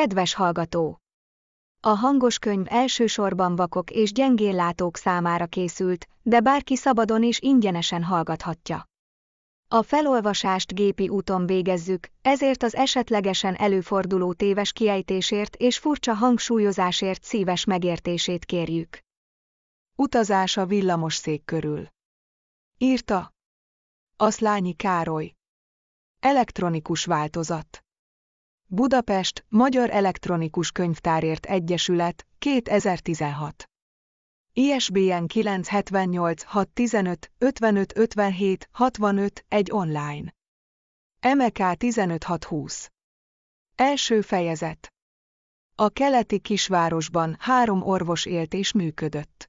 Kedves hallgató! A hangos könyv elsősorban vakok és gyengéllátók számára készült, de bárki szabadon és ingyenesen hallgathatja. A felolvasást gépi úton végezzük, ezért az esetlegesen előforduló téves kiejtésért és furcsa hangsúlyozásért szíves megértését kérjük. Utazás a szék körül. Írta. Aszlányi Károly. Elektronikus változat. Budapest, Magyar Elektronikus Könyvtárért Egyesület, 2016. ISBN 978 615 55 57 65 1 online. MK 15620. Első fejezet. A keleti kisvárosban három orvos élt és működött.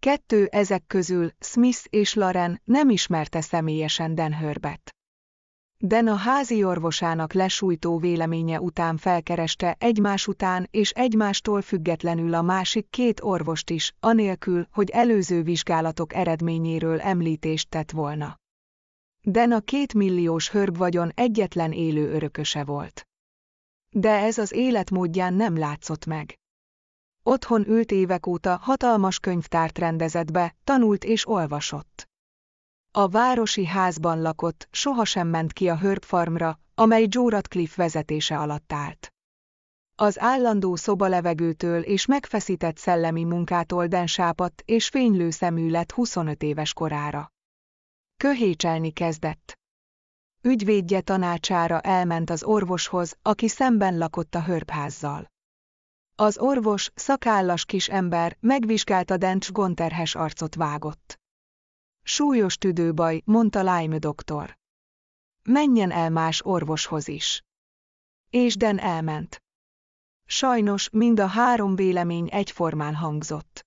Kettő ezek közül, Smith és Laren, nem ismerte személyesen Denhörbet. Den a házi orvosának lesújtó véleménye után felkereste egymás után és egymástól függetlenül a másik két orvost is, anélkül, hogy előző vizsgálatok eredményéről említést tett volna. Den a két kétmilliós vagyon egyetlen élő örököse volt. De ez az életmódján nem látszott meg. Otthon ült évek óta hatalmas könyvtárt rendezett be, tanult és olvasott. A városi házban lakott, sohasem ment ki a Herb Farmra, amely Joe Radcliffe vezetése alatt állt. Az állandó szobalevegőtől és megfeszített szellemi munkától densápadt és fénylő szemű lett 25 éves korára. Köhécselni kezdett. Ügyvédje tanácsára elment az orvoshoz, aki szemben lakott a hörbházzal. Az orvos, szakállas kis ember megvizsgálta Dencs gonterhes arcot vágott. Súlyos tüdőbaj, mondta Lime doktor. Menjen el más orvoshoz is. És Den elment. Sajnos mind a három vélemény egyformán hangzott.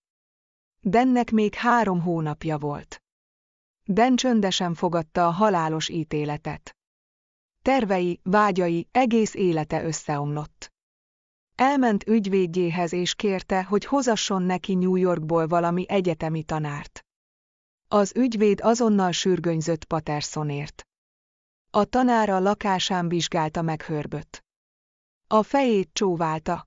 Dennek még három hónapja volt. Den csöndesen fogadta a halálos ítéletet. Tervei, vágyai, egész élete összeomlott. Elment ügyvédjéhez és kérte, hogy hozasson neki New Yorkból valami egyetemi tanárt. Az ügyvéd azonnal sürgönyzött Patersonért. A tanár a lakásán vizsgálta meg hörböt. A fejét csóválta.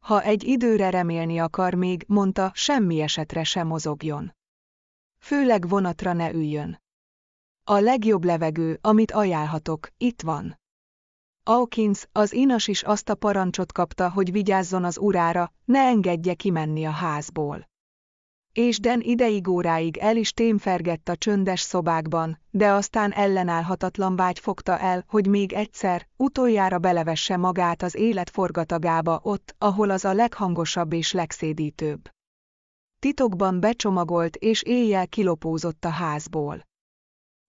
Ha egy időre remélni akar még, mondta, semmi esetre sem mozogjon. Főleg vonatra ne üljön. A legjobb levegő, amit ajánlhatok, itt van. Hawkins, az inas is azt a parancsot kapta, hogy vigyázzon az urára, ne engedje kimenni a házból és Den ideig óráig el is témfergett a csöndes szobákban, de aztán ellenállhatatlan vágy fogta el, hogy még egyszer, utoljára belevesse magát az élet forgatagába ott, ahol az a leghangosabb és legszédítőbb. Titokban becsomagolt és éjjel kilopózott a házból.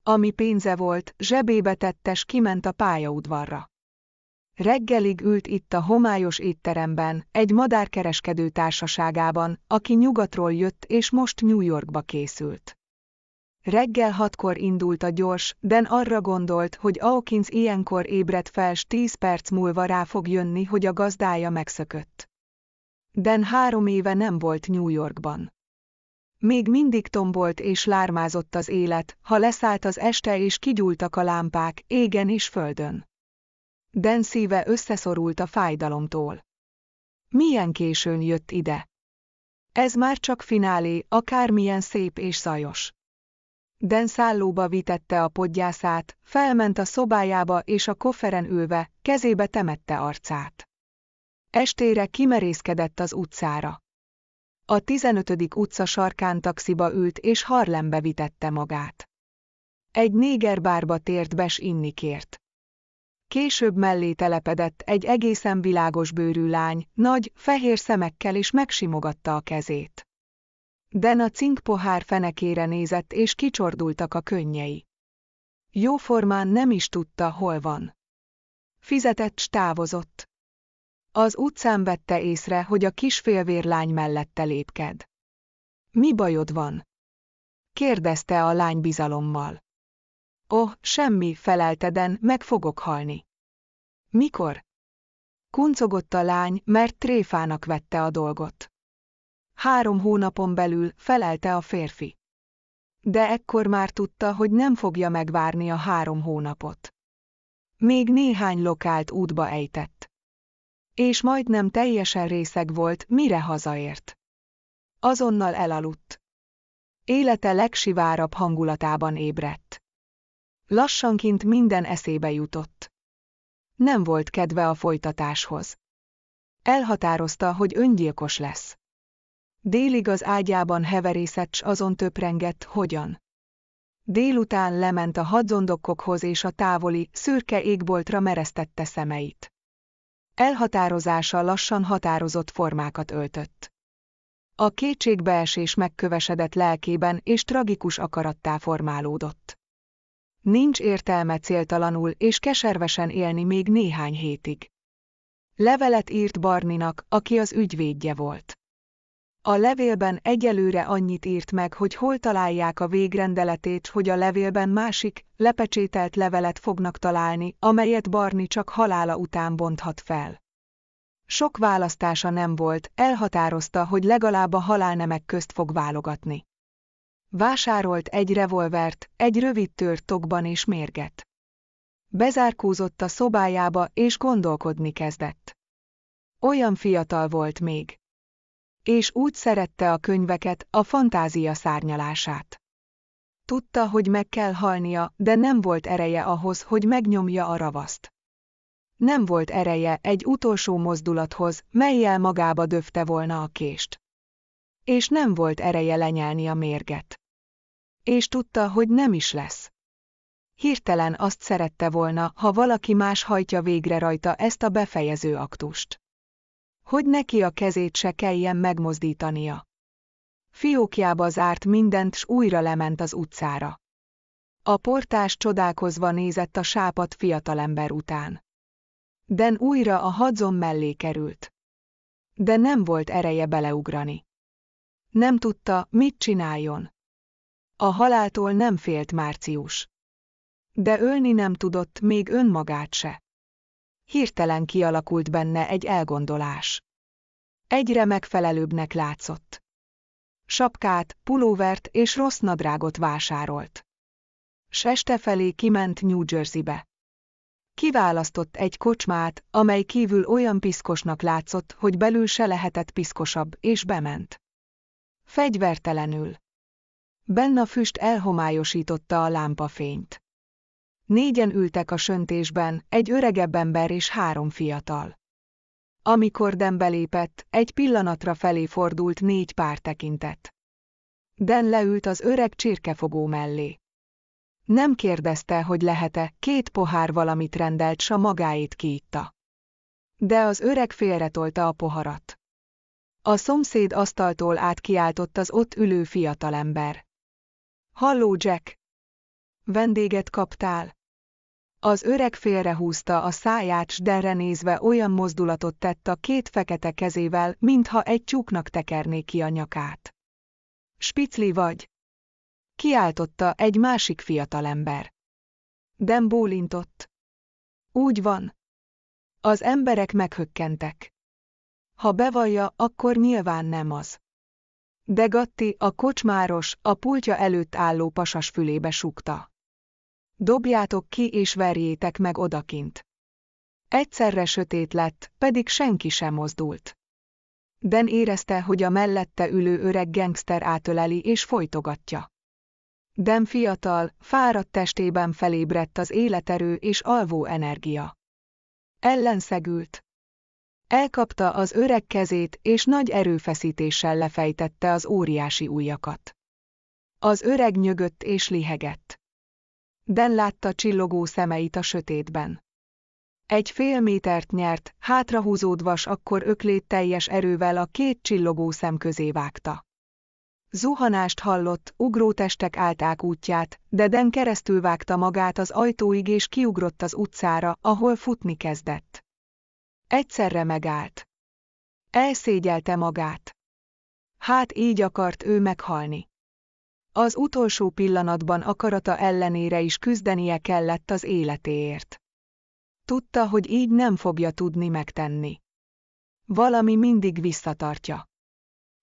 Ami pénze volt, zsebébe tettes kiment a pályaudvarra. Reggelig ült itt a homályos étteremben, egy madárkereskedő társaságában, aki nyugatról jött és most New Yorkba készült. Reggel hatkor indult a gyors, de arra gondolt, hogy Aukins ilyenkor ébredt fel, s tíz perc múlva rá fog jönni, hogy a gazdája megszökött. Den három éve nem volt New Yorkban. Még mindig tombolt és lármázott az élet, ha leszállt az este és kigyúltak a lámpák, égen és földön. Den szíve összeszorult a fájdalomtól. Milyen későn jött ide? Ez már csak finálé, akármilyen szép és zajos. Den szállóba vitette a podgyászát, felment a szobájába és a kofferen ülve, kezébe temette arcát. Estére kimerészkedett az utcára. A 15. utca sarkán taxiba ült és Harlembe vitette magát. Egy bárba tért bes inni kért. Később mellé telepedett egy egészen világos bőrű lány, nagy, fehér szemekkel és megsimogatta a kezét. Den a cinkpohár fenekére nézett és kicsordultak a könnyei. Jóformán nem is tudta, hol van. Fizetett stávozott. Az utcán vette észre, hogy a kis félvérlány mellette lépked. Mi bajod van? kérdezte a lány bizalommal. Oh, semmi, felelteden, meg fogok halni. Mikor? Kuncogott a lány, mert tréfának vette a dolgot. Három hónapon belül felelte a férfi. De ekkor már tudta, hogy nem fogja megvárni a három hónapot. Még néhány lokált útba ejtett. És majdnem teljesen részeg volt, mire hazaért. Azonnal elaludt. Élete legsivárabb hangulatában ébredt. Lassanként minden eszébe jutott. Nem volt kedve a folytatáshoz. Elhatározta, hogy öngyilkos lesz. Délig az ágyában heverészett, s azon töprengett, hogyan. Délután lement a hadzondokkokhoz és a távoli, szürke égboltra mereztette szemeit. Elhatározása lassan határozott formákat öltött. A kétségbeesés megkövesedett lelkében és tragikus akarattá formálódott. Nincs értelme céltalanul és keservesen élni még néhány hétig. Levelet írt Barninak, aki az ügyvédje volt. A levélben egyelőre annyit írt meg, hogy hol találják a végrendeletét, hogy a levélben másik, lepecsételt levelet fognak találni, amelyet Barni csak halála után bonthat fel. Sok választása nem volt, elhatározta, hogy legalább a halálnemek közt fog válogatni. Vásárolt egy revolvert, egy rövid tokban és mérget. Bezárkózott a szobájába és gondolkodni kezdett. Olyan fiatal volt még. És úgy szerette a könyveket, a fantázia szárnyalását. Tudta, hogy meg kell halnia, de nem volt ereje ahhoz, hogy megnyomja a ravaszt. Nem volt ereje egy utolsó mozdulathoz, melyel magába döfte volna a kést. És nem volt ereje lenyelni a mérget és tudta, hogy nem is lesz. Hirtelen azt szerette volna, ha valaki más hajtja végre rajta ezt a befejező aktust. Hogy neki a kezét se kelljen megmozdítania. Fiókjába zárt mindent, s újra lement az utcára. A portás csodálkozva nézett a sápat fiatalember után. Den újra a hadzon mellé került. De nem volt ereje beleugrani. Nem tudta, mit csináljon. A haláltól nem félt Március. De ölni nem tudott még önmagát se. Hirtelen kialakult benne egy elgondolás. Egyre megfelelőbbnek látszott. Sapkát, pulóvert és rossz nadrágot vásárolt. S este felé kiment New Jerseybe. Kiválasztott egy kocsmát, amely kívül olyan piszkosnak látszott, hogy belül se lehetett piszkosabb, és bement. Fegyvertelenül. Benna füst elhomályosította a lámpafényt. Négyen ültek a söntésben, egy öregebb ember és három fiatal. Amikor Den belépett, egy pillanatra felé fordult négy pár tekintet. Den leült az öreg csirkefogó mellé. Nem kérdezte, hogy lehet-e, két pohár valamit rendelt, s a magáét kiitta. De az öreg félretolta a poharat. A szomszéd asztaltól átkiáltott az ott ülő fiatalember. Halló Jack! Vendéget kaptál. Az öreg félrehúzta a száját, s derre nézve olyan mozdulatot tett a két fekete kezével, mintha egy csúknak tekerné ki a nyakát. Spicli vagy? Kiáltotta egy másik fiatalember. Dem bólintott. Úgy van. Az emberek meghökkentek. Ha bevallja, akkor nyilván nem az. De Gatti, a kocsmáros, a pultja előtt álló pasas fülébe súgta. Dobjátok ki és verjétek meg odakint. Egyszerre sötét lett, pedig senki sem mozdult. Den érezte, hogy a mellette ülő öreg gangster átöleli és folytogatja. Den fiatal, fáradt testében felébredt az életerő és alvó energia. Ellenszegült, Elkapta az öreg kezét, és nagy erőfeszítéssel lefejtette az óriási ujjakat. Az öreg nyögött és lihegett. Den látta csillogó szemeit a sötétben. Egy fél métert nyert, hátrahúzódvas akkor öklét teljes erővel a két csillogó szem közé vágta. Zuhanást hallott, ugrótestek állták útját, de Den keresztül vágta magát az ajtóig és kiugrott az utcára, ahol futni kezdett. Egyszerre megállt. Elszégyelte magát. Hát így akart ő meghalni. Az utolsó pillanatban akarata ellenére is küzdenie kellett az életéért. Tudta, hogy így nem fogja tudni megtenni. Valami mindig visszatartja.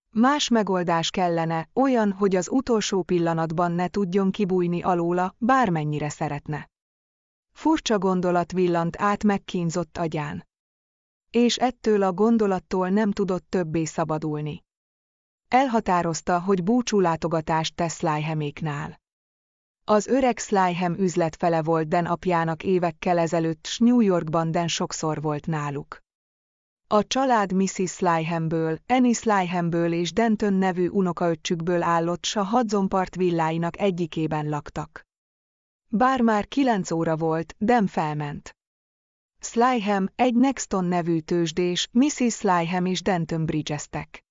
Más megoldás kellene, olyan, hogy az utolsó pillanatban ne tudjon kibújni alóla, bármennyire szeretne. Furcsa gondolat villant át megkínzott agyán és ettől a gondolattól nem tudott többé szabadulni. Elhatározta, hogy búcsúlátogatást tesz Slyheméknál. Az öreg Slyhem üzletfele volt Den apjának évekkel ezelőtt, s New Yorkban Den sokszor volt náluk. A család Mrs. Slyhemből, Annie Slyhemből és Denton nevű unokaöccsükből állott s a Hadzonpart villáinak egyikében laktak. Bár már kilenc óra volt, Den felment. Slyham, egy Nexton nevű tőzsdés, Mrs. Slyham és Denton bridgeztek.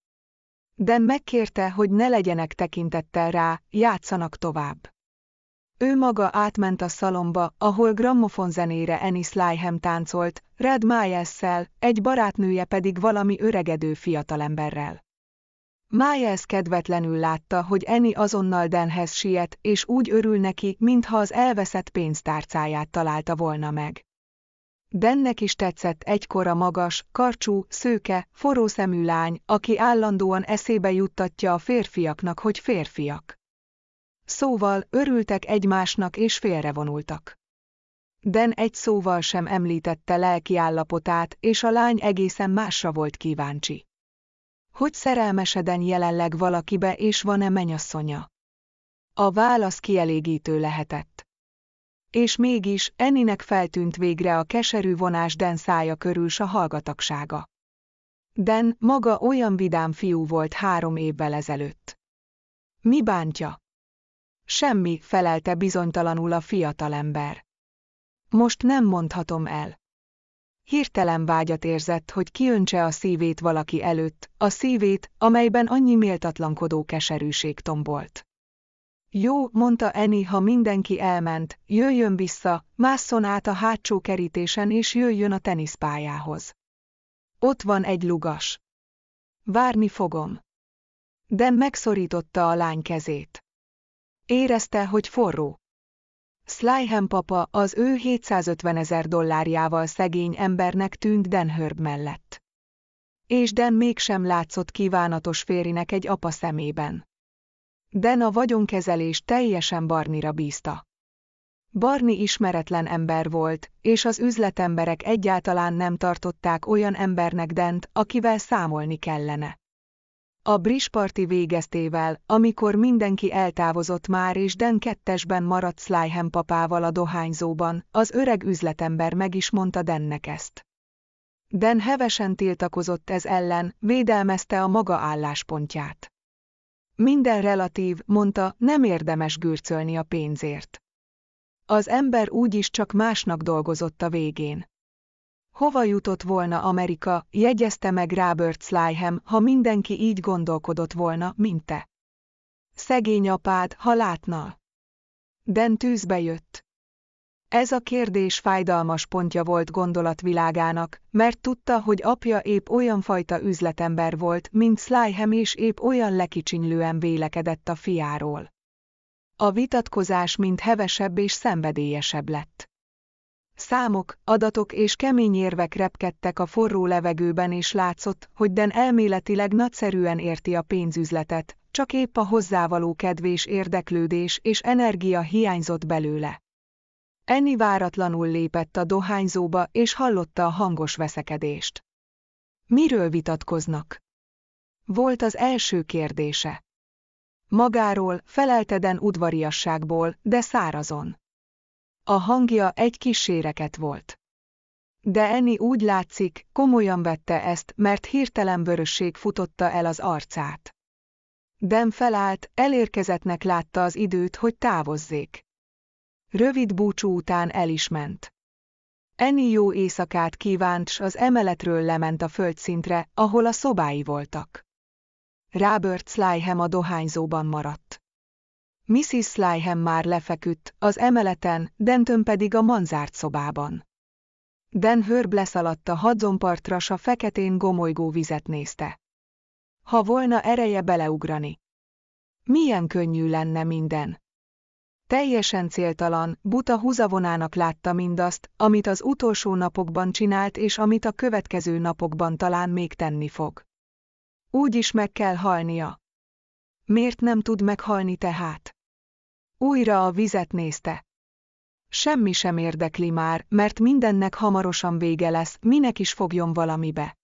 De megkérte, hogy ne legyenek tekintettel rá, játszanak tovább. Ő maga átment a szalomba, ahol grammofon zenére Annie Slyham táncolt, Red miles egy barátnője pedig valami öregedő fiatalemberrel. Myers kedvetlenül látta, hogy Eni azonnal Denhez siet, és úgy örül neki, mintha az elveszett pénztárcáját találta volna meg. Dennek is tetszett egykor a magas, karcsú, szőke, forrószemű lány, aki állandóan eszébe juttatja a férfiaknak, hogy férfiak. Szóval örültek egymásnak és félrevonultak. Den egy szóval sem említette lelki állapotát, és a lány egészen másra volt kíváncsi. Hogy szerelmeseden jelenleg valakibe és van-e menyasszonya? A válasz kielégítő lehetett és mégis Eninek feltűnt végre a keserű vonás Den szája körül s a hallgatagsága. Den maga olyan vidám fiú volt három évvel ezelőtt. Mi bántja? Semmi, felelte bizonytalanul a fiatalember. Most nem mondhatom el. Hirtelen vágyat érzett, hogy kiöntse a szívét valaki előtt, a szívét, amelyben annyi méltatlankodó keserűség tombolt. Jó, mondta Eni, ha mindenki elment, jöjjön vissza, másszon át a hátsó kerítésen és jöjjön a teniszpályához. Ott van egy lugas. Várni fogom. De megszorította a lány kezét. Érezte, hogy forró. Slyhem papa az ő 750 ezer dollárjával szegény embernek tűnt Denhörb mellett. És Den mégsem látszott kívánatos férinek egy apa szemében. Den a vagyonkezelés teljesen Barnira bízta. Barni ismeretlen ember volt, és az üzletemberek egyáltalán nem tartották olyan embernek Dent, akivel számolni kellene. A brisparti végeztével, amikor mindenki eltávozott már és Den kettesben maradt Slyhem papával a dohányzóban, az öreg üzletember meg is mondta Dennek ezt. Den hevesen tiltakozott ez ellen, védelmezte a maga álláspontját. Minden relatív, mondta, nem érdemes gürcölni a pénzért. Az ember úgyis csak másnak dolgozott a végén. Hova jutott volna Amerika, jegyezte meg Robert Slyham, ha mindenki így gondolkodott volna, mint te. Szegény apád, ha látnal. Den tűzbe jött. Ez a kérdés fájdalmas pontja volt gondolatvilágának, mert tudta, hogy apja épp olyan fajta üzletember volt, mint Slyhem és épp olyan lekicsinylően vélekedett a fiáról. A vitatkozás mind hevesebb és szenvedélyesebb lett. Számok, adatok és kemény érvek repkedtek a forró levegőben és látszott, hogy Den elméletileg nagyszerűen érti a pénzüzletet, csak épp a hozzávaló kedvés érdeklődés és energia hiányzott belőle. Enni váratlanul lépett a dohányzóba, és hallotta a hangos veszekedést. Miről vitatkoznak? Volt az első kérdése. Magáról, felelteden udvariasságból, de szárazon. A hangja egy kis séreket volt. De Enni úgy látszik, komolyan vette ezt, mert hirtelen vörösség futotta el az arcát. Dem felállt, elérkezettnek látta az időt, hogy távozzék. Rövid búcsú után el is ment. Eni jó éjszakát kívánt, s az emeletről lement a földszintre, ahol a szobái voltak. Robert Slyhem a dohányzóban maradt. Mrs. Slyhem már lefeküdt, az emeleten, Denton pedig a manzárt szobában. Den Hörb leszaladt a hadzonpartra, s a feketén gomolygó vizet nézte. Ha volna ereje beleugrani. Milyen könnyű lenne minden. Teljesen céltalan, buta húzavonának látta mindazt, amit az utolsó napokban csinált és amit a következő napokban talán még tenni fog. Úgy is meg kell halnia. Miért nem tud meghalni tehát? Újra a vizet nézte. Semmi sem érdekli már, mert mindennek hamarosan vége lesz, minek is fogjon valamibe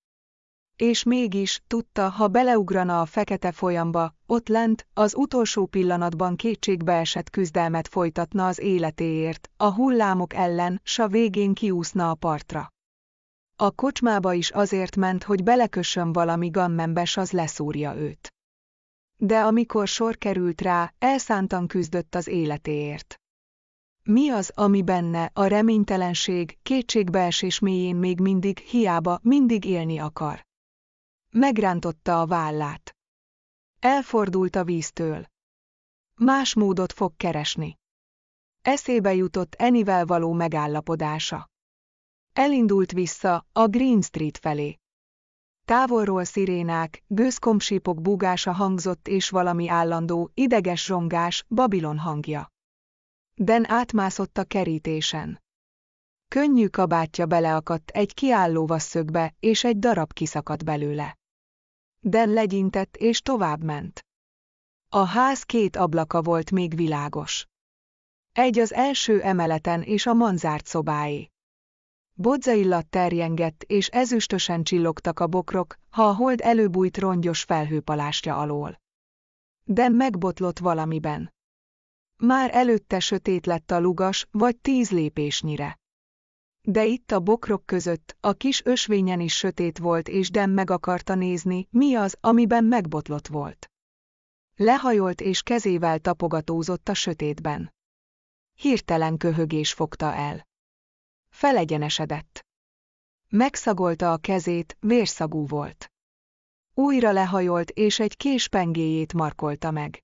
és mégis, tudta, ha beleugrana a fekete folyamba, ott lent, az utolsó pillanatban kétségbeesett küzdelmet folytatna az életéért, a hullámok ellen, s a végén kiúszna a partra. A kocsmába is azért ment, hogy belekössön valami gammembes, az leszúrja őt. De amikor sor került rá, elszántan küzdött az életéért. Mi az, ami benne, a reménytelenség, kétségbeesés mélyén még mindig, hiába, mindig élni akar? Megrántotta a vállát. Elfordult a víztől. Más módot fog keresni. Eszébe jutott Enivel való megállapodása. Elindult vissza a Green Street felé. Távolról szirénák, gőzkompsípok búgása hangzott és valami állandó, ideges rongás, Babilon hangja. Den átmászott a kerítésen. Könnyű kabátja beleakadt egy kiálló vasszögbe, és egy darab kiszakadt belőle. Dan legyintett és továbbment. A ház két ablaka volt még világos. Egy az első emeleten és a manzárt szobáé. Bodzaillat terjengett és ezüstösen csillogtak a bokrok, ha a hold előbújt rongyos felhőpalástja alól. De megbotlott valamiben. Már előtte sötét lett a lugas, vagy tíz lépésnyire de itt a bokrok között, a kis ösvényen is sötét volt és Dem meg akarta nézni, mi az, amiben megbotlott volt. Lehajolt és kezével tapogatózott a sötétben. Hirtelen köhögés fogta el. Felegyenesedett. Megszagolta a kezét, vérszagú volt. Újra lehajolt és egy kés pengéjét markolta meg.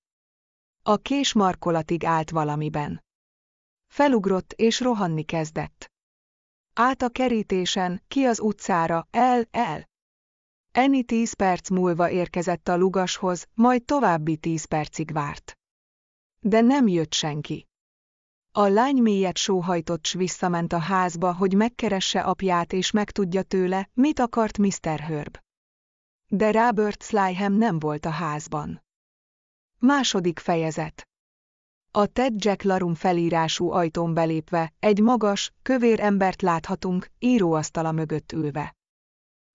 A kés markolatig állt valamiben. Felugrott és rohanni kezdett át a kerítésen, ki az utcára, el, el. Eni tíz perc múlva érkezett a lugashoz, majd további tíz percig várt. De nem jött senki. A lány mélyet sóhajtott s visszament a házba, hogy megkeresse apját és megtudja tőle, mit akart Mr. Hörb. De Robert Slyham nem volt a házban. Második fejezet a Ted Jack Larum felírású ajtón belépve egy magas, kövér embert láthatunk, íróasztala mögött ülve.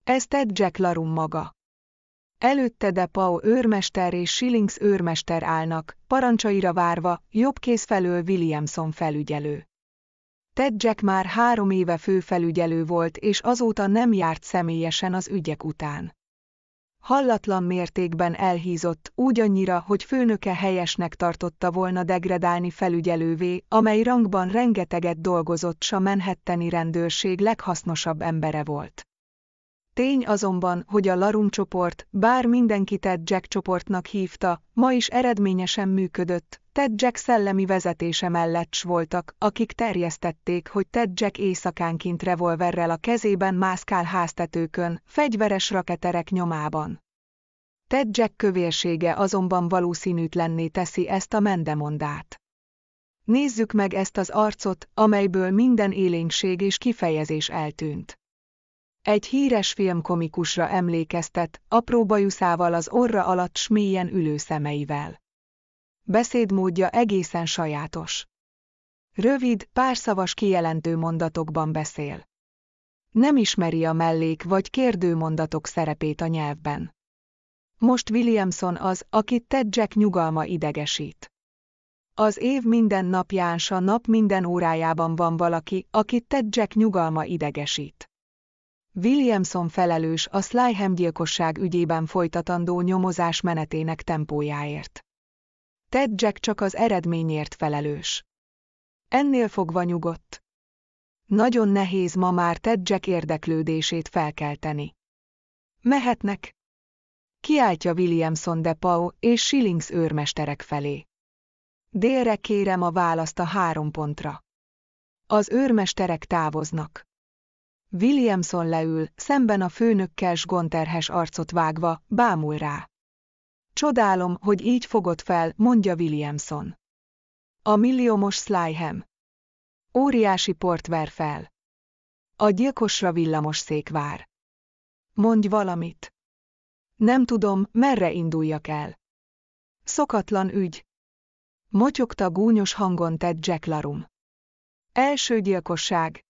Ez Ted Jack Larum maga. Előtte de Pau őrmester és Shillings őrmester állnak, parancsaira várva, jobb felől Williamson felügyelő. Ted Jack már három éve főfelügyelő volt és azóta nem járt személyesen az ügyek után hallatlan mértékben elhízott, úgy annyira, hogy főnöke helyesnek tartotta volna degradálni felügyelővé, amely rangban rengeteget dolgozott s a menhetteni rendőrség leghasznosabb embere volt. Tény azonban, hogy a Larum csoport, bár mindenki Ted Jack csoportnak hívta, ma is eredményesen működött, Ted Jack szellemi vezetése mellett s voltak, akik terjesztették, hogy Ted Jack éjszakánként revolverrel a kezében mászkál háztetőkön, fegyveres raketerek nyomában. Ted Jack kövérsége azonban valószínűtlenné teszi ezt a mendemondát. Nézzük meg ezt az arcot, amelyből minden élénység és kifejezés eltűnt. Egy híres filmkomikusra emlékeztet, apró bajuszával az orra alatt smélyen ülő szemeivel. Beszédmódja egészen sajátos. Rövid, párszavas kijelentő mondatokban beszél. Nem ismeri a mellék vagy kérdő mondatok szerepét a nyelvben. Most Williamson az, akit Ted Jack nyugalma idegesít. Az év minden napján s a nap minden órájában van valaki, akit Ted Jack nyugalma idegesít. Williamson felelős a Slyham gyilkosság ügyében folytatandó nyomozás menetének tempójáért. Ted Jack csak az eredményért felelős. Ennél fogva nyugodt. Nagyon nehéz ma már Ted Jack érdeklődését felkelteni. Mehetnek. Kiáltja Williamson de Pau és Shillings őrmesterek felé. Délre kérem a választ a három pontra. Az őrmesterek távoznak. Williamson leül, szemben a főnökkel s gonterhes arcot vágva, bámul rá. Csodálom, hogy így fogod fel, mondja Williamson. A milliómos Slyhem. Óriási port ver fel. A gyilkosra villamos szék vár. Mondj valamit. Nem tudom, merre induljak el. Szokatlan ügy. Motyogta gúnyos hangon tett Jack Larum. Első gyilkosság,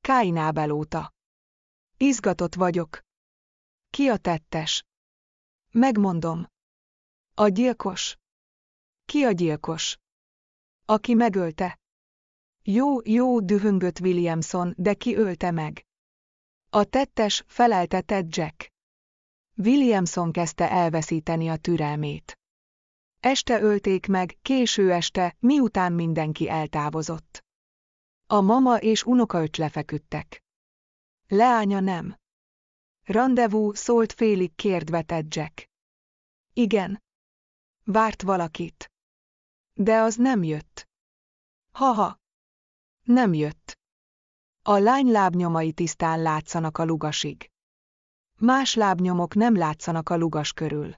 Káinábel óta. Izgatott vagyok. Ki a tettes? Megmondom. A gyilkos. Ki a gyilkos? Aki megölte. Jó, jó, dühöngött Williamson, de ki ölte meg? A tettes Ted Jack. Williamson kezdte elveszíteni a türelmét. Este ölték meg, késő este, miután mindenki eltávozott. A mama és unokaöcs lefeküdtek. Leánya nem. Rendezvú szólt félig kérdve Jack. Igen. Várt valakit. De az nem jött. Haha. Nem jött. A lány lábnyomai tisztán látszanak a lugasig. Más lábnyomok nem látszanak a lugas körül.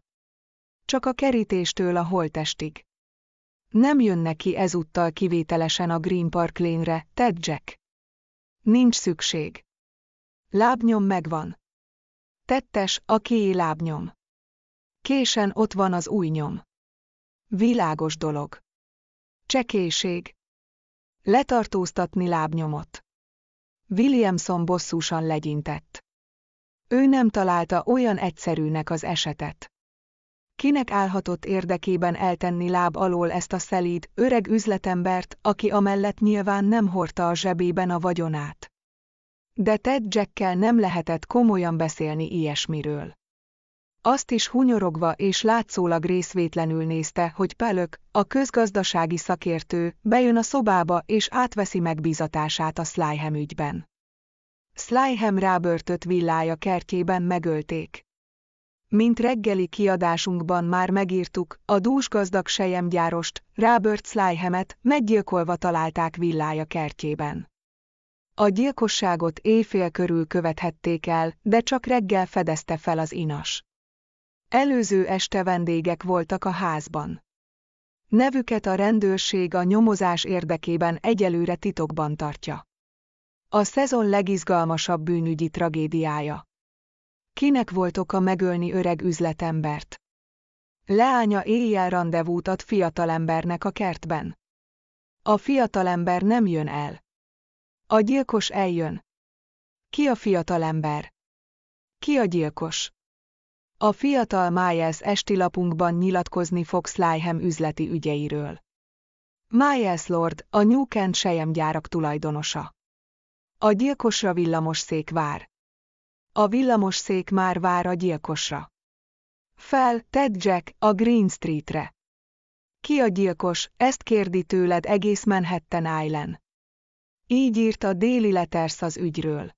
Csak a kerítéstől a holtestig. Nem jön neki ezúttal kivételesen a Green Park lényre, Ted Jack. Nincs szükség. Lábnyom megvan. Tettes a kéi lábnyom. Késen ott van az új nyom. Világos dolog. Csekéség. Letartóztatni lábnyomot. Williamson bosszúsan legyintett. Ő nem találta olyan egyszerűnek az esetet. Kinek állhatott érdekében eltenni láb alól ezt a szelíd, öreg üzletembert, aki amellett nyilván nem hordta a zsebében a vagyonát? De Ted Jackkel nem lehetett komolyan beszélni ilyesmiről. Azt is hunyorogva és látszólag részvétlenül nézte, hogy Pelök, a közgazdasági szakértő, bejön a szobába és átveszi megbízatását a Slyhem ügyben. Slyhem rábörtött villája kertjében megölték. Mint reggeli kiadásunkban már megírtuk, a dús gazdag sejemgyárost, Robert Slyhemet meggyilkolva találták villája kertjében. A gyilkosságot éjfél körül követhették el, de csak reggel fedezte fel az inas. Előző este vendégek voltak a házban. Nevüket a rendőrség a nyomozás érdekében egyelőre titokban tartja. A szezon legizgalmasabb bűnügyi tragédiája. Kinek volt oka megölni öreg üzletembert? Leánya éjjel rendezvút ad fiatalembernek a kertben. A fiatalember nem jön el. A gyilkos eljön. Ki a fiatalember? Ki a gyilkos? A fiatal Miles esti lapunkban nyilatkozni fog Slyhem üzleti ügyeiről. Miles Lord, a New Kent sejemgyárak tulajdonosa. A gyilkosra villamos szék vár. A villamos szék már vár a gyilkosra. Fel, Ted Jack, a Green Streetre. Ki a gyilkos, ezt kérdi tőled egész Manhattan Island. Így írt a déli letersz az ügyről.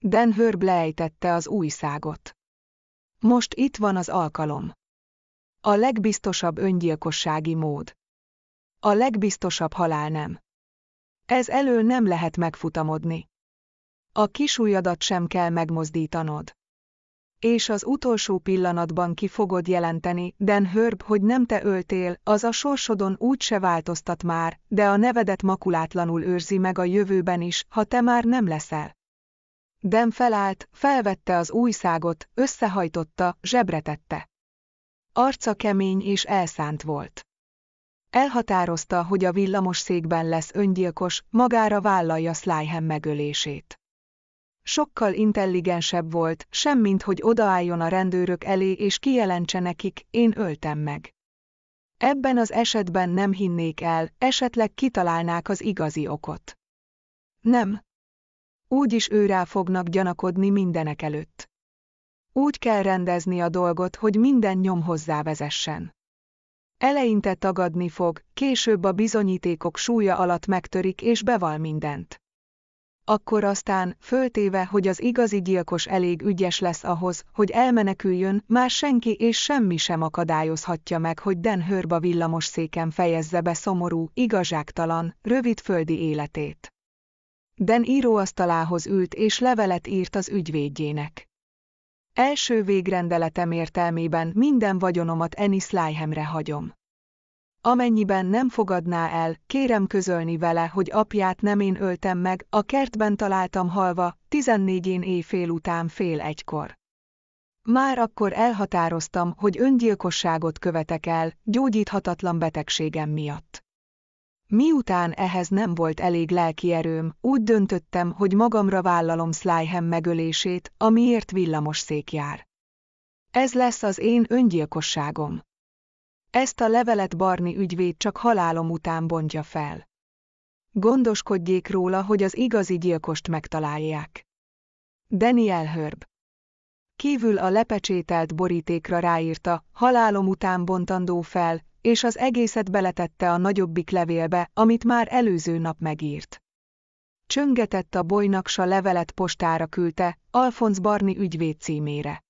Dan Hörb lejtette az újságot. Most itt van az alkalom. A legbiztosabb öngyilkossági mód. A legbiztosabb halál nem. Ez elől nem lehet megfutamodni. A kisujjadat sem kell megmozdítanod. És az utolsó pillanatban ki fogod jelenteni, Den Hörb, hogy nem te öltél, az a sorsodon úgy se változtat már, de a nevedet makulátlanul őrzi meg a jövőben is, ha te már nem leszel. Den felállt, felvette az szágot, összehajtotta, zsebretette. Arca kemény és elszánt volt. Elhatározta, hogy a villamos székben lesz öngyilkos, magára vállalja Slyhem megölését. Sokkal intelligensebb volt, semmint hogy odaálljon a rendőrök elé és kijelentse nekik, én öltem meg. Ebben az esetben nem hinnék el, esetleg kitalálnák az igazi okot. Nem. Úgy is őrá fognak gyanakodni mindenek előtt. Úgy kell rendezni a dolgot, hogy minden nyom vezessen. Eleinte tagadni fog, később a bizonyítékok súlya alatt megtörik és beval mindent. Akkor aztán, föltéve, hogy az igazi gyilkos elég ügyes lesz ahhoz, hogy elmeneküljön, már senki és semmi sem akadályozhatja meg, hogy Den Hörba villamos széken fejezze be szomorú, igazságtalan, rövid földi életét. Den íróasztalához ült és levelet írt az ügyvédjének. Első végrendeletem értelmében minden vagyonomat Ennis Lájhemre hagyom. Amennyiben nem fogadná el, kérem közölni vele, hogy apját nem én öltem meg, a kertben találtam halva, 14-én éjfél után fél egykor. Már akkor elhatároztam, hogy öngyilkosságot követek el, gyógyíthatatlan betegségem miatt. Miután ehhez nem volt elég lelki erőm, úgy döntöttem, hogy magamra vállalom Slyhem megölését, amiért villamos szék jár. Ez lesz az én öngyilkosságom. Ezt a levelet Barni ügyvéd csak halálom után bontja fel. Gondoskodjék róla, hogy az igazi gyilkost megtalálják. Daniel Hörb Kívül a lepecsételt borítékra ráírta, halálom után bontandó fel, és az egészet beletette a nagyobbik levélbe, amit már előző nap megírt. Csöngetett a bojnaksa levelet postára küldte, Alfonz Barni ügyvéd címére.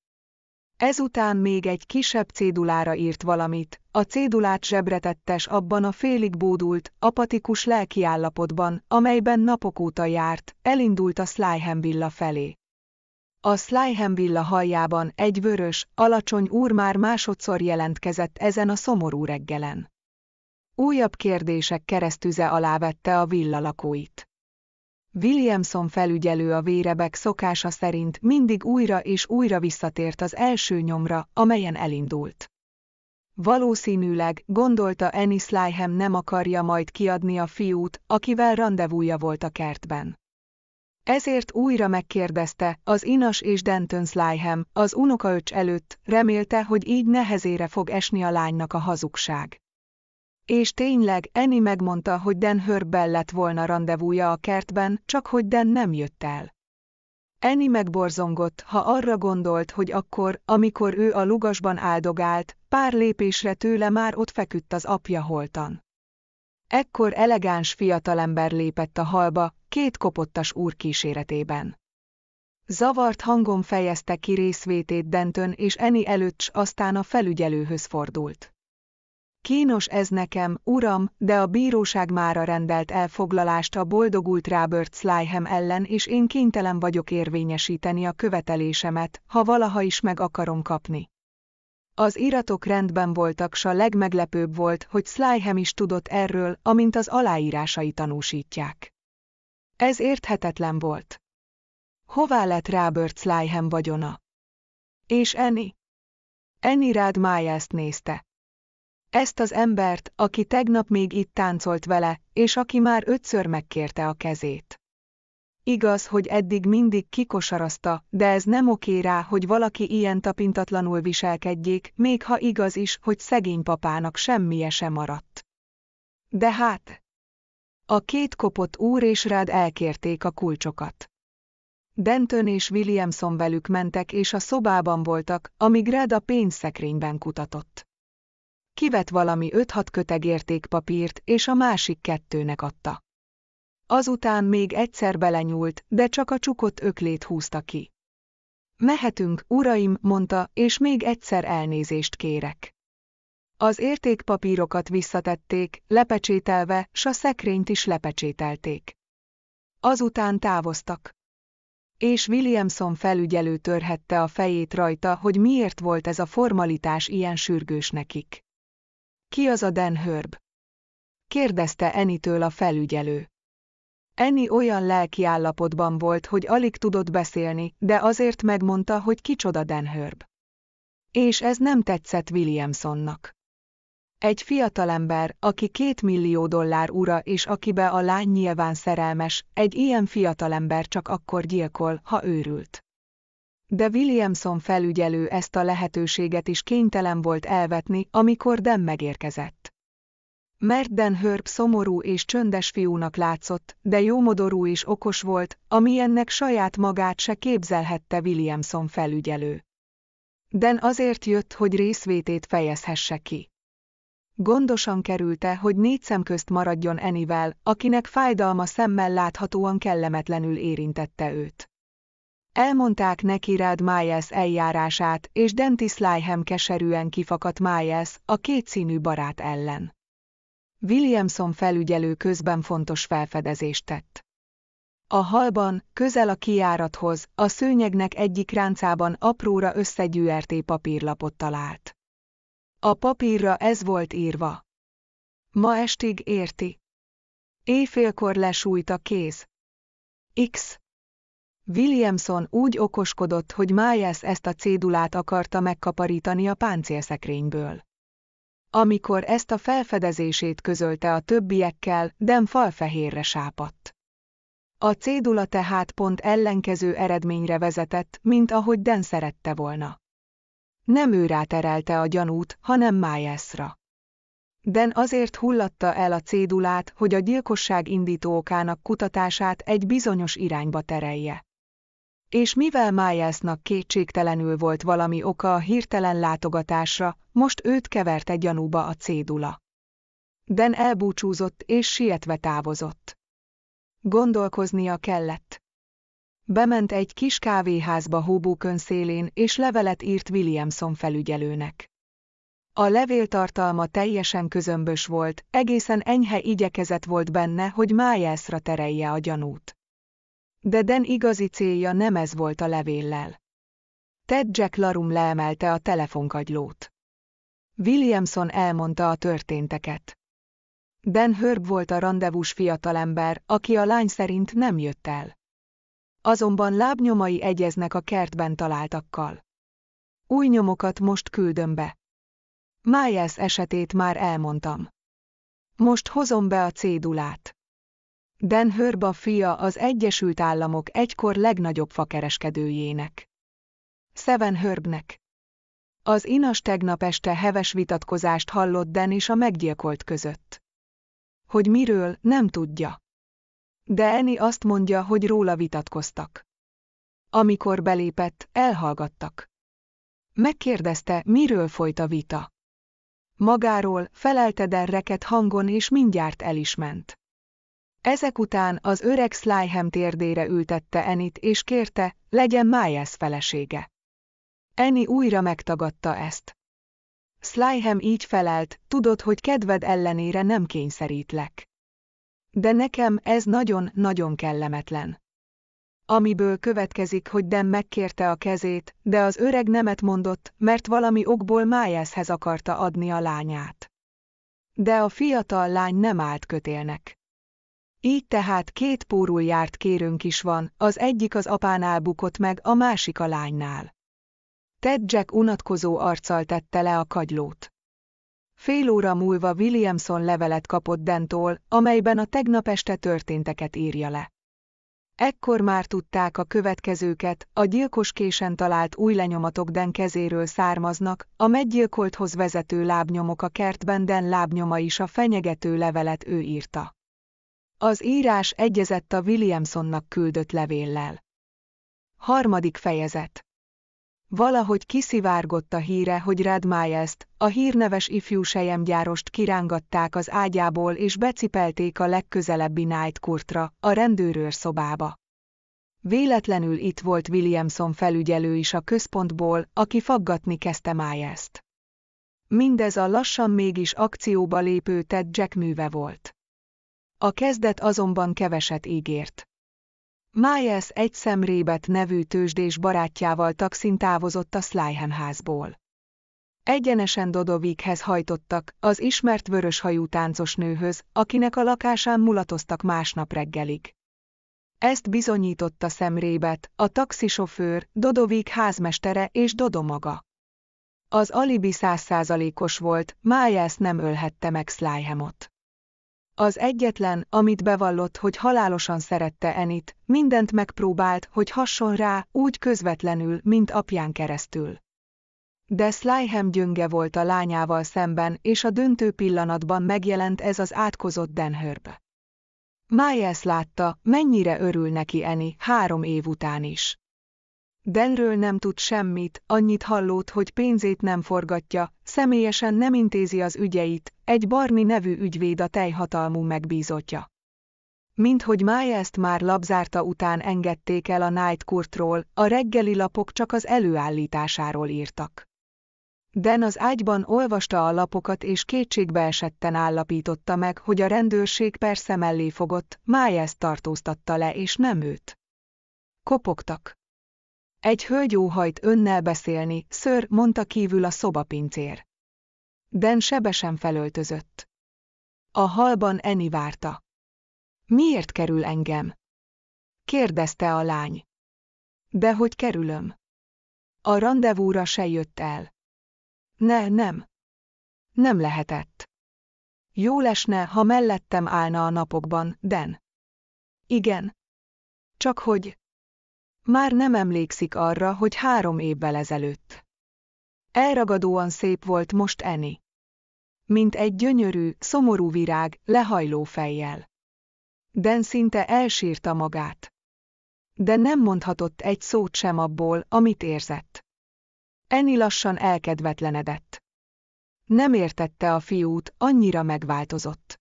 Ezután még egy kisebb cédulára írt valamit, a cédulát zsebretettes abban a félig bódult, apatikus lelkiállapotban, amelyben napok óta járt, elindult a Slyhem villa felé. A Slyhem villa haljában egy vörös, alacsony úr már másodszor jelentkezett ezen a szomorú reggelen. Újabb kérdések keresztüze alá vette a villa lakóit. Williamson felügyelő a vérebek szokása szerint mindig újra és újra visszatért az első nyomra, amelyen elindult. Valószínűleg, gondolta Ennis Lyham nem akarja majd kiadni a fiút, akivel rendezvúja volt a kertben. Ezért újra megkérdezte, az Inas és Denton Slyham, az unokaöcs előtt, remélte, hogy így nehezére fog esni a lánynak a hazugság. És tényleg, Eni megmondta, hogy Dan Hörbben lett volna rendezvúja a kertben, csak hogy Dan nem jött el. Eni megborzongott, ha arra gondolt, hogy akkor, amikor ő a lugasban áldogált, pár lépésre tőle már ott feküdt az apja holtan. Ekkor elegáns fiatalember lépett a halba, két kopottas úr kíséretében. Zavart hangon fejezte ki részvétét Denton és Eni előtt, s aztán a felügyelőhöz fordult. Kínos ez nekem, uram, de a bíróság mára rendelt elfoglalást a boldogult Robert Slyhem ellen, és én kénytelen vagyok érvényesíteni a követelésemet, ha valaha is meg akarom kapni. Az iratok rendben voltak, s a legmeglepőbb volt, hogy Slyhem is tudott erről, amint az aláírásai tanúsítják. Ez érthetetlen volt. Hová lett Robert Slyhem vagyona? És Eni? Eni rád miles nézte. Ezt az embert, aki tegnap még itt táncolt vele, és aki már ötször megkérte a kezét. Igaz, hogy eddig mindig kikosarazta, de ez nem oké rá, hogy valaki ilyen tapintatlanul viselkedjék, még ha igaz is, hogy szegény papának semmije sem maradt. De hát... A két kopott úr és rád elkérték a kulcsokat. Denton és Williamson velük mentek és a szobában voltak, amíg rád a pénzszekrényben kutatott kivett valami 5-6 köteg értékpapírt, és a másik kettőnek adta. Azután még egyszer belenyúlt, de csak a csukott öklét húzta ki. Mehetünk, uraim, mondta, és még egyszer elnézést kérek. Az értékpapírokat visszatették, lepecsételve, s a szekrényt is lepecsételték. Azután távoztak. És Williamson felügyelő törhette a fejét rajta, hogy miért volt ez a formalitás ilyen sürgős nekik. Ki az a Dan Herb? Kérdezte Enitől a felügyelő. Eni olyan lelki állapotban volt, hogy alig tudott beszélni, de azért megmondta, hogy kicsoda Dan Herb. És ez nem tetszett Williamsonnak. Egy fiatalember, aki két millió dollár ura és akibe a lány nyilván szerelmes, egy ilyen fiatalember csak akkor gyilkol, ha őrült de Williamson felügyelő ezt a lehetőséget is kénytelen volt elvetni, amikor Dan megérkezett. Mert Dan Hörp szomorú és csöndes fiúnak látszott, de jómodorú és okos volt, amilyennek saját magát se képzelhette Williamson felügyelő. Den azért jött, hogy részvétét fejezhesse ki. Gondosan kerülte, hogy négy szem közt maradjon Enivel, akinek fájdalma szemmel láthatóan kellemetlenül érintette őt. Elmondták neki rád Miles eljárását, és Dentis Lyham keserűen kifakadt Miles, a kétszínű barát ellen. Williamson felügyelő közben fontos felfedezést tett. A halban, közel a kiárathoz, a szőnyegnek egyik ráncában apróra összegyűrté papírlapot talált. A papírra ez volt írva. Ma estig érti. Éjfélkor lesújt a kéz. X. Williamson úgy okoskodott, hogy Myers ezt a cédulát akarta megkaparítani a páncélszekrényből. Amikor ezt a felfedezését közölte a többiekkel, Dem falfehérre sápadt. A cédula tehát pont ellenkező eredményre vezetett, mint ahogy Den szerette volna. Nem ő ráterelte a gyanút, hanem myers Den azért hullatta el a cédulát, hogy a gyilkosság indító okának kutatását egy bizonyos irányba terelje és mivel Májásznak kétségtelenül volt valami oka a hirtelen látogatásra, most őt keverte gyanúba a cédula. Den elbúcsúzott és sietve távozott. Gondolkoznia kellett. Bement egy kis kávéházba Hoboken szélén, és levelet írt Williamson felügyelőnek. A levél tartalma teljesen közömbös volt, egészen enyhe igyekezet volt benne, hogy Májászra terelje a gyanút. De Den igazi célja nem ez volt a levéllel. Ted Jack Larum leemelte a telefonkagylót. Williamson elmondta a történteket. Den Hörb volt a rendezvús fiatalember, aki a lány szerint nem jött el. Azonban lábnyomai egyeznek a kertben találtakkal. Új nyomokat most küldöm be. Miles esetét már elmondtam. Most hozom be a cédulát. Dan Hörba fia az Egyesült Államok egykor legnagyobb fakereskedőjének. Seven Hörbnek. Az inas tegnap este heves vitatkozást hallott Dan és a meggyilkolt között. Hogy miről, nem tudja. De Eni azt mondja, hogy róla vitatkoztak. Amikor belépett, elhallgattak. Megkérdezte, miről folyt a vita. Magáról felelte derreket hangon és mindjárt el is ment. Ezek után az öreg Slyhem térdére ültette Enit és kérte, legyen Májász felesége. Eni újra megtagadta ezt. Slyhem így felelt, tudod, hogy kedved ellenére nem kényszerítlek. De nekem ez nagyon-nagyon kellemetlen. Amiből következik, hogy Dem megkérte a kezét, de az öreg nemet mondott, mert valami okból Májászhez akarta adni a lányát. De a fiatal lány nem állt kötélnek. Így tehát két pórul járt kérőnk is van, az egyik az apánál bukott meg, a másik a lánynál. Ted Jack unatkozó arccal tette le a kagylót. Fél óra múlva Williamson levelet kapott Dentól, amelyben a tegnap este történteket írja le. Ekkor már tudták a következőket, a gyilkos késen talált új lenyomatok Den kezéről származnak, a meggyilkolthoz vezető lábnyomok a kertben Den lábnyoma is a fenyegető levelet ő írta. Az írás egyezett a Williamsonnak küldött levéllel. Harmadik fejezet. Valahogy kiszivárgott a híre, hogy Red Myers-t, a hírneves ifjú sejemgyárost kirángatták az ágyából és becipelték a legközelebbi Nightcourtra, a rendőrőr szobába. Véletlenül itt volt Williamson felügyelő is a központból, aki faggatni kezdte myers -t. Mindez a lassan mégis akcióba lépő Ted Jack műve volt. A kezdet azonban keveset ígért. Myers egy szemrébet nevű tőzsdés barátjával taxin távozott a Slyhen házból. Egyenesen Dodovikhez hajtottak, az ismert vöröshajú táncos nőhöz, akinek a lakásán mulatoztak másnap reggelig. Ezt bizonyította szemrébet, a taxisofőr, Dodovik házmestere és Dodo maga. Az alibi százszázalékos volt, Myers nem ölhette meg Slyhemot. Az egyetlen, amit bevallott, hogy halálosan szerette Enit, mindent megpróbált, hogy hasson rá, úgy közvetlenül, mint apján keresztül. De Slyhem gyönge volt a lányával szemben, és a döntő pillanatban megjelent ez az átkozott Denhörb. Miles látta, mennyire örül neki Eni három év után is. Denről nem tud semmit, annyit hallott, hogy pénzét nem forgatja, személyesen nem intézi az ügyeit, egy Barni nevű ügyvéd a tejhatalmú megbízottja. Mint hogy ezt már labzárta után engedték el a Night Courtról, a reggeli lapok csak az előállításáról írtak. Den az ágyban olvasta a lapokat és kétségbeesetten állapította meg, hogy a rendőrség persze mellé fogott, Májeszt tartóztatta le és nem őt. Kopogtak. Egy hölgy óhajt önnel beszélni, ször, mondta kívül a szobapincér. Den sebesen felöltözött. A halban Eni várta. Miért kerül engem? Kérdezte a lány. De hogy kerülöm? A rendezvúra se jött el. Ne, nem. Nem lehetett. Jó lesne, ha mellettem állna a napokban, Den. Igen. Csak hogy... Már nem emlékszik arra, hogy három évvel ezelőtt. Elragadóan szép volt most Eni. Mint egy gyönyörű, szomorú virág, lehajló fejjel. Den szinte elsírta magát. De nem mondhatott egy szót sem abból, amit érzett. Eni lassan elkedvetlenedett. Nem értette a fiút, annyira megváltozott.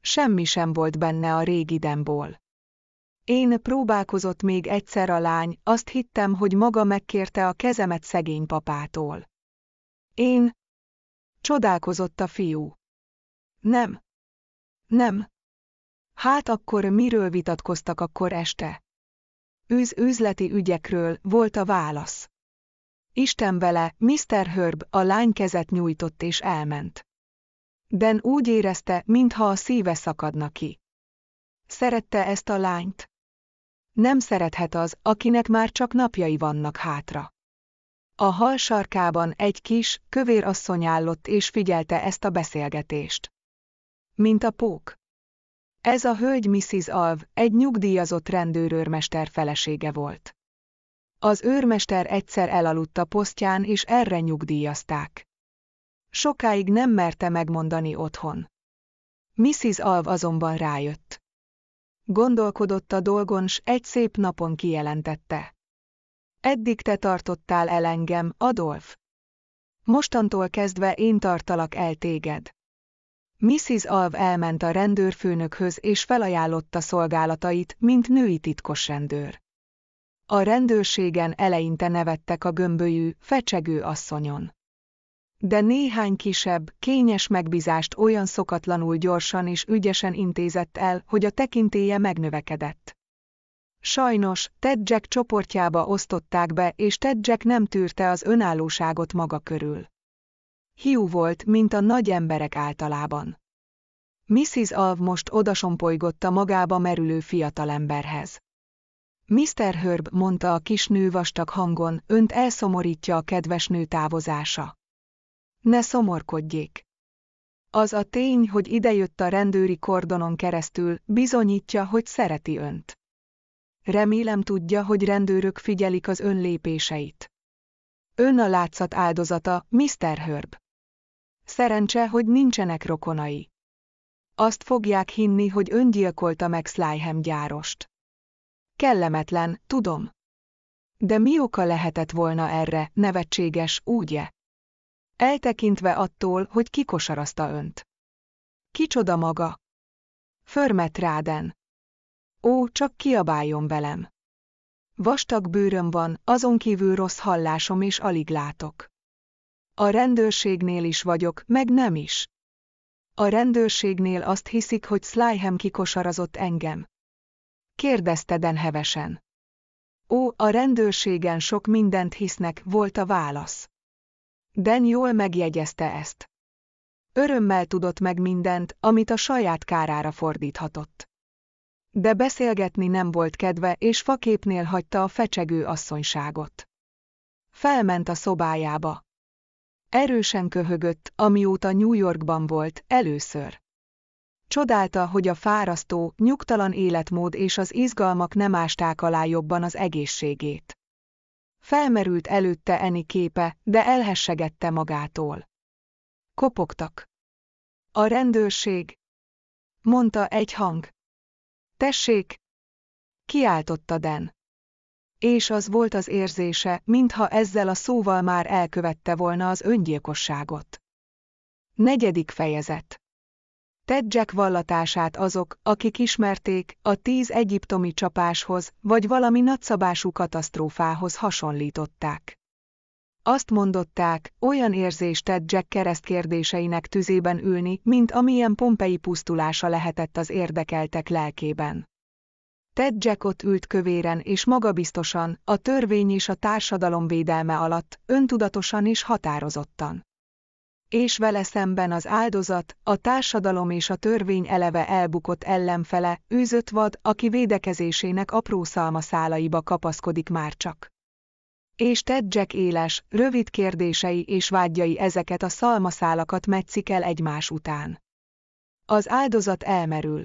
Semmi sem volt benne a régi Denból. Én próbálkozott még egyszer a lány, azt hittem, hogy maga megkérte a kezemet szegény papától. Én? Csodálkozott a fiú. Nem. Nem. Hát akkor miről vitatkoztak akkor este? Üz üzleti ügyekről volt a válasz. Isten vele, Mr. Herb a lány kezet nyújtott és elment. Den úgy érezte, mintha a szíve szakadna ki. Szerette ezt a lányt. Nem szerethet az, akinek már csak napjai vannak hátra. A hal sarkában egy kis, kövér asszony állott és figyelte ezt a beszélgetést. Mint a pók. Ez a hölgy Mrs. Alv, egy nyugdíjazott rendőrőrmester felesége volt. Az őrmester egyszer elaludt a posztján és erre nyugdíjazták. Sokáig nem merte megmondani otthon. Mrs. Alv azonban rájött gondolkodott a dolgon, s egy szép napon kijelentette. Eddig te tartottál el engem, Adolf. Mostantól kezdve én tartalak el téged. Mrs. Alv elment a rendőrfőnökhöz és felajánlotta szolgálatait, mint női titkos rendőr. A rendőrségen eleinte nevettek a gömbölyű, fecsegő asszonyon de néhány kisebb, kényes megbízást olyan szokatlanul gyorsan és ügyesen intézett el, hogy a tekintéje megnövekedett. Sajnos, Ted Jack csoportjába osztották be, és Ted Jack nem tűrte az önállóságot maga körül. Hiú volt, mint a nagy emberek általában. Mrs. Alv most odasompolygott a magába merülő fiatalemberhez. Mr. Herb mondta a kis nő vastag hangon, önt elszomorítja a kedves nő távozása. Ne szomorkodjék! Az a tény, hogy idejött a rendőri kordonon keresztül, bizonyítja, hogy szereti önt. Remélem tudja, hogy rendőrök figyelik az ön lépéseit. Ön a látszat áldozata, Mr. Hörb. Szerencse, hogy nincsenek rokonai. Azt fogják hinni, hogy öngyilkolta meg Slyhem gyárost. Kellemetlen, tudom. De mi oka lehetett volna erre, nevetséges, úgy-e? eltekintve attól, hogy kikosarazta önt. Kicsoda maga? Förmet ráden. Ó, csak kiabáljon velem. Vastag bőröm van, azon kívül rossz hallásom és alig látok. A rendőrségnél is vagyok, meg nem is. A rendőrségnél azt hiszik, hogy Slyhem kikosarazott engem. Kérdezte Den hevesen. Ó, a rendőrségen sok mindent hisznek, volt a válasz. Dan jól megjegyezte ezt. Örömmel tudott meg mindent, amit a saját kárára fordíthatott. De beszélgetni nem volt kedve, és faképnél hagyta a fecsegő asszonyságot. Felment a szobájába. Erősen köhögött, amióta New Yorkban volt, először. Csodálta, hogy a fárasztó, nyugtalan életmód és az izgalmak nem ásták alá jobban az egészségét. Felmerült előtte Eni képe, de elhessegette magától. Kopogtak. A rendőrség, mondta egy hang. Tessék! Kiáltotta Den. És az volt az érzése, mintha ezzel a szóval már elkövette volna az öngyilkosságot. Negyedik fejezet Tedzsek vallatását azok, akik ismerték, a tíz egyiptomi csapáshoz, vagy valami nagyszabású katasztrófához hasonlították. Azt mondották, olyan érzést tett Jack keresztkérdéseinek tüzében ülni, mint amilyen Pompei pusztulása lehetett az érdekeltek lelkében. Ted Jack ott ült kövéren és magabiztosan, a törvény és a társadalom védelme alatt, öntudatosan és határozottan és vele szemben az áldozat, a társadalom és a törvény eleve elbukott ellenfele, űzött vad, aki védekezésének apró szálaiba kapaszkodik már csak. És Ted Jack éles, rövid kérdései és vágyai ezeket a szalmaszálakat metszik el egymás után. Az áldozat elmerül.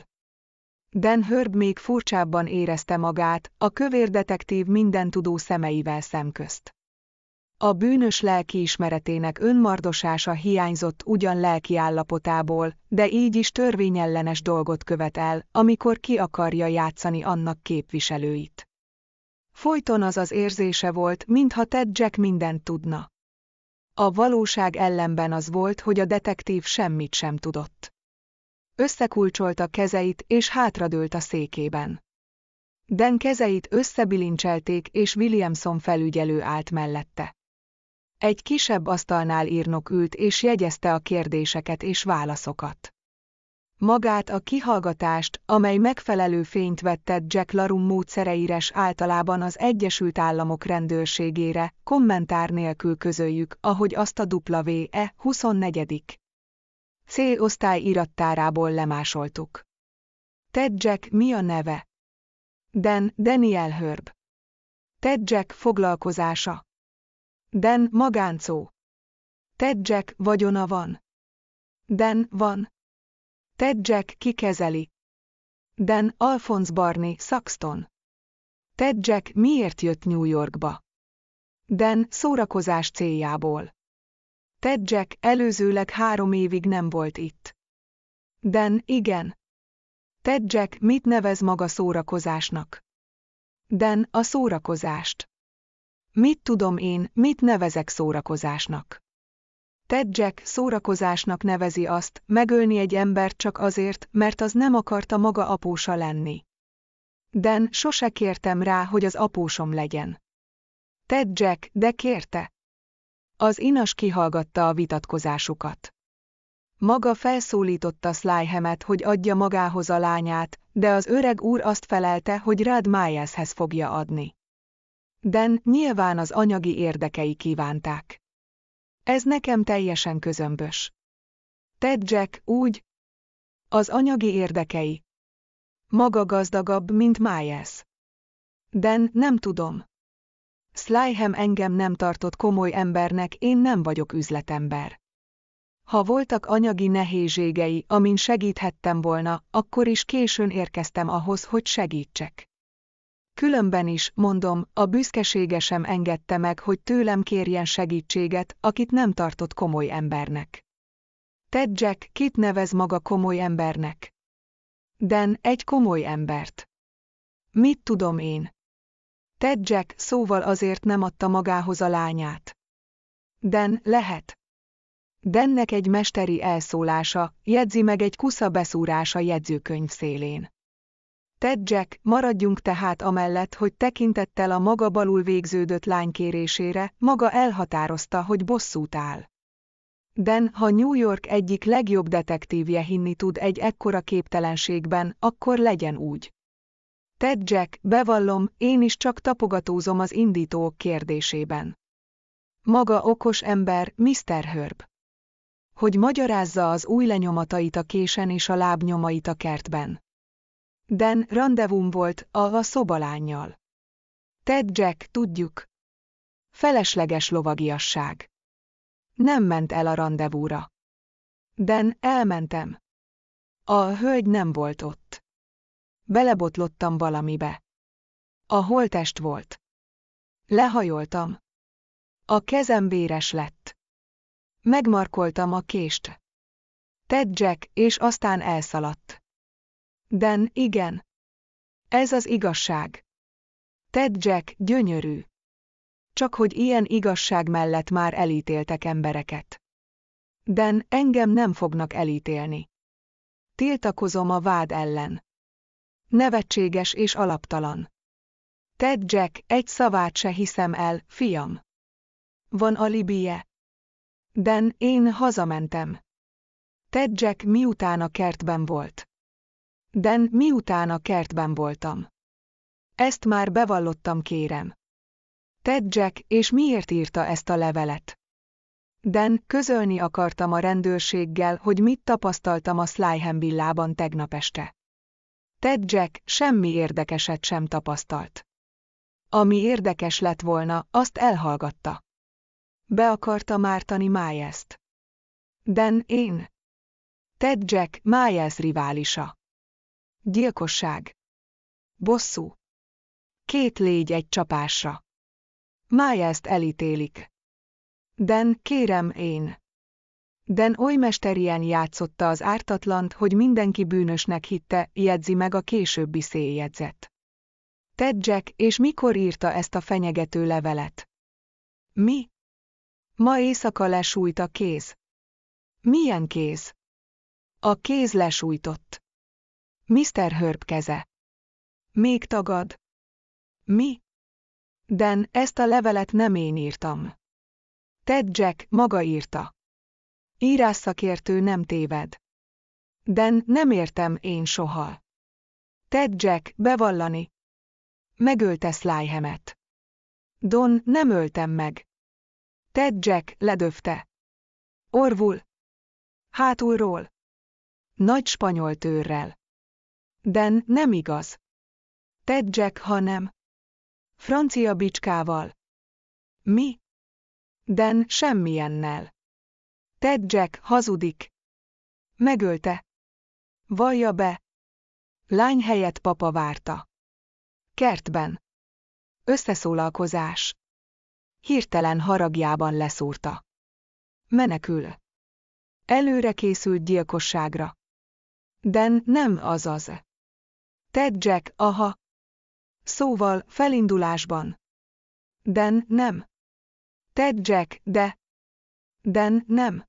Dan Hörb még furcsábban érezte magát, a kövér detektív mindentudó szemeivel szemközt. A bűnös lelki ismeretének önmardosása hiányzott ugyan lelki állapotából, de így is törvényellenes dolgot követ el, amikor ki akarja játszani annak képviselőit. Folyton az az érzése volt, mintha Ted Jack mindent tudna. A valóság ellenben az volt, hogy a detektív semmit sem tudott. Összekulcsolta kezeit és hátradőlt a székében. Den kezeit összebilincselték és Williamson felügyelő állt mellette. Egy kisebb asztalnál írnok ült és jegyezte a kérdéseket és válaszokat. Magát a kihallgatást, amely megfelelő fényt vettett Jack Larum módszereire s általában az Egyesült Államok rendőrségére, kommentár nélkül közöljük, ahogy azt a WE 24. C osztály irattárából lemásoltuk. Ted Jack mi a neve? Dan Daniel Hörb. Ted Jack foglalkozása Den magáncó. Ted Jack vagyona van. Den van. Ted Jack kikezeli. Den Alfonz Barney Saxton. Ted Jack miért jött New Yorkba? Den szórakozás céljából. Ted Jack előzőleg három évig nem volt itt. Den igen. Ted Jack mit nevez maga szórakozásnak? Den a szórakozást. Mit tudom én, mit nevezek szórakozásnak? Ted Jack szórakozásnak nevezi azt, megölni egy embert csak azért, mert az nem akarta maga apósa lenni. Den sose kértem rá, hogy az apósom legyen. Ted Jack, de kérte. Az inas kihallgatta a vitatkozásukat. Maga felszólította Slyhemet, hogy adja magához a lányát, de az öreg úr azt felelte, hogy Rad Mileshez fogja adni. Den nyilván az anyagi érdekei kívánták. Ez nekem teljesen közömbös. Ted Jack úgy, az anyagi érdekei. Maga gazdagabb, mint Myers. Den, nem tudom. Slyhem engem nem tartott komoly embernek, én nem vagyok üzletember. Ha voltak anyagi nehézségei, amin segíthettem volna, akkor is későn érkeztem ahhoz, hogy segítsek. Különben is, mondom, a büszkesége sem engedte meg, hogy tőlem kérjen segítséget, akit nem tartott komoly embernek. Ted Jack, kit nevez maga komoly embernek? Den, egy komoly embert. Mit tudom én? Ted Jack szóval azért nem adta magához a lányát. Den, lehet. Dennek egy mesteri elszólása, jegyzi meg egy kusza beszúrása jegyzőkönyv szélén. Ted Jack, maradjunk tehát amellett, hogy tekintettel a maga balul végződött lány kérésére, maga elhatározta, hogy bosszút áll. Den, ha New York egyik legjobb detektívje hinni tud egy ekkora képtelenségben, akkor legyen úgy. Ted Jack, bevallom, én is csak tapogatózom az indítók kérdésében. Maga okos ember, Mr. Herb. Hogy magyarázza az új lenyomatait a késen és a lábnyomait a kertben. Den rendezvum volt a, a szobalányjal. Ted Jack, tudjuk. Felesleges lovagiasság. Nem ment el a rendezvúra. Den, elmentem. A hölgy nem volt ott. Belebotlottam valamibe. A holtest volt. Lehajoltam. A kezem véres lett. Megmarkoltam a kést. Ted Jack, és aztán elszaladt. Den, igen. Ez az igazság. Ted Jack, gyönyörű. Csak hogy ilyen igazság mellett már elítéltek embereket. Den, engem nem fognak elítélni. Tiltakozom a vád ellen. Nevetséges és alaptalan. Ted Jack, egy szavát se hiszem el, fiam. Van alibije. Den, én hazamentem. Ted Jack miután a kertben volt. De miután a kertben voltam. Ezt már bevallottam kérem. Ted Jack, és miért írta ezt a levelet? Den, közölni akartam a rendőrséggel, hogy mit tapasztaltam a Slyham villában tegnap este. Ted Jack semmi érdekeset sem tapasztalt. Ami érdekes lett volna, azt elhallgatta. Be akarta mártani myers t Den én. Ted Jack Myers riválisa. Gyilkosság. Bosszú. Két légy egy csapásra. ezt elítélik. Den, kérem én. Den oly mesterien játszotta az ártatlant, hogy mindenki bűnösnek hitte, jegyzi meg a későbbi széljegyzet. Ted Jack, és mikor írta ezt a fenyegető levelet? Mi? Ma éjszaka lesújt a kéz. Milyen kéz? A kéz lesújtott. Mr. Hörb keze. Még tagad. Mi? Den, ezt a levelet nem én írtam. Ted Jack maga írta. Írásszakértő nem téved. Den, nem értem én soha. Ted Jack, bevallani. Megölte Slyhemet. Don, nem öltem meg. Ted Jack ledöfte. Orvul. Hátulról. Nagy spanyol tőrrel. Den, nem igaz. Ted Jack, hanem. Francia bicskával. Mi? Den, semmilyennel. Ted Jack, hazudik. Megölte. Vallja be. Lány helyett papa várta. Kertben. Összeszólalkozás. Hirtelen haragjában leszúrta. Menekül. Előre készült gyilkosságra. Den nem azaz. Ted Jack, aha. Szóval, felindulásban. Den, nem. Ted Jack, de. Den, nem.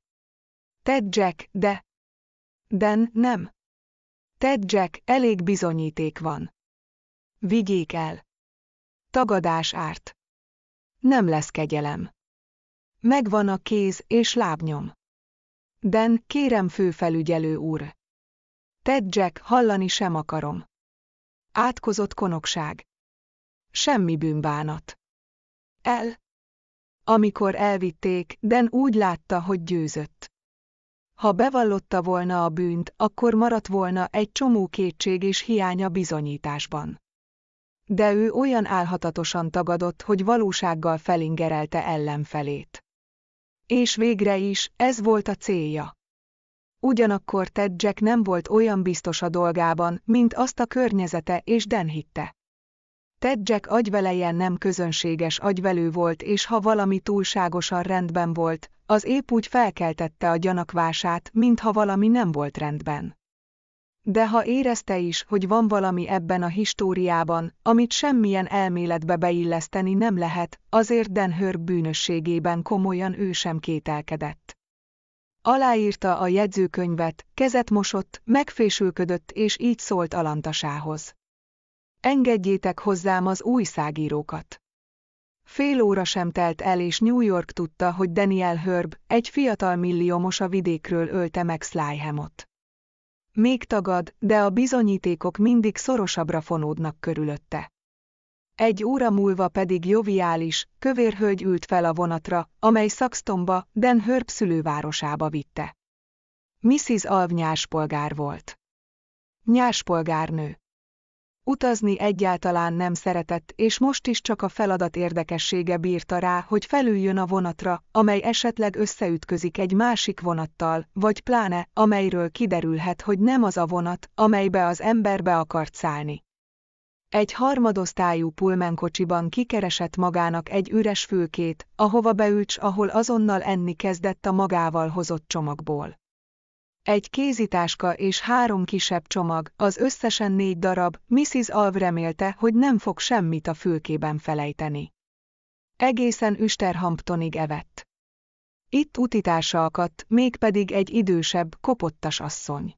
Ted Jack, de. Den, nem. Ted Jack, elég bizonyíték van. Vigyék el. Tagadás árt. Nem lesz kegyelem. Megvan a kéz és lábnyom. Den, kérem főfelügyelő úr. Ted Jack, hallani sem akarom. Átkozott konokság. Semmi bűnbánat. El. Amikor elvitték, Den úgy látta, hogy győzött. Ha bevallotta volna a bűnt, akkor maradt volna egy csomó kétség és hiánya bizonyításban. De ő olyan álhatatosan tagadott, hogy valósággal felingerelte ellenfelét. És végre is, ez volt a célja ugyanakkor Ted Jack nem volt olyan biztos a dolgában, mint azt a környezete és Dan hitte. Ted Jack agyveleje nem közönséges agyvelő volt és ha valami túlságosan rendben volt, az épp úgy felkeltette a gyanakvását, mintha valami nem volt rendben. De ha érezte is, hogy van valami ebben a históriában, amit semmilyen elméletbe beilleszteni nem lehet, azért Denhör bűnösségében komolyan ő sem kételkedett aláírta a jegyzőkönyvet, kezet mosott, megfésülködött és így szólt Alantasához. Engedjétek hozzám az újságírókat. Fél óra sem telt el és New York tudta, hogy Daniel Hörb, egy fiatal milliómos a vidékről ölte meg Slyhamot. Még tagad, de a bizonyítékok mindig szorosabbra fonódnak körülötte. Egy óra múlva pedig joviális, kövérhölgy ült fel a vonatra, amely Szaxtomba, Den Hörp szülővárosába vitte. Mrs. Alv nyáspolgár volt. Nyáspolgárnő. Utazni egyáltalán nem szeretett, és most is csak a feladat érdekessége bírta rá, hogy felüljön a vonatra, amely esetleg összeütközik egy másik vonattal, vagy pláne, amelyről kiderülhet, hogy nem az a vonat, amelybe az ember be akart szállni. Egy harmadosztályú pulmenkocsiban kikeresett magának egy üres fülkét, ahova beült, ahol azonnal enni kezdett a magával hozott csomagból. Egy kézitáska és három kisebb csomag, az összesen négy darab, Mrs. Alv remélte, hogy nem fog semmit a fülkében felejteni. Egészen Üsterhamptonig evett. Itt utitársa akadt, mégpedig egy idősebb, kopottas asszony.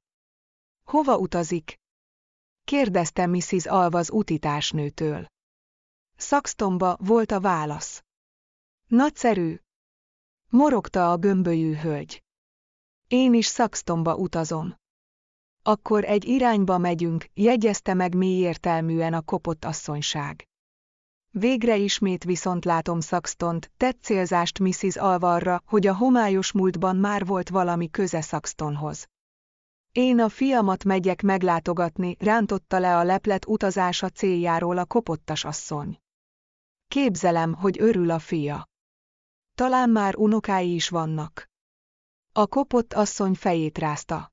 Hova utazik? kérdezte Mrs. Alvaz utitásnőtől. Szakstomba volt a válasz. Nagyszerű. Morogta a gömbölyű hölgy. Én is szakstomba utazom. Akkor egy irányba megyünk, jegyezte meg értelműen a kopott asszonyság. Végre ismét viszont látom Szaxtont, tett célzást Mrs. Alvarra, hogy a homályos múltban már volt valami köze Szaxtonhoz. Én a fiamat megyek meglátogatni, rántotta le a leplet utazása céljáról a kopottas asszony. Képzelem, hogy örül a fia. Talán már unokái is vannak. A kopott asszony fejét rázta.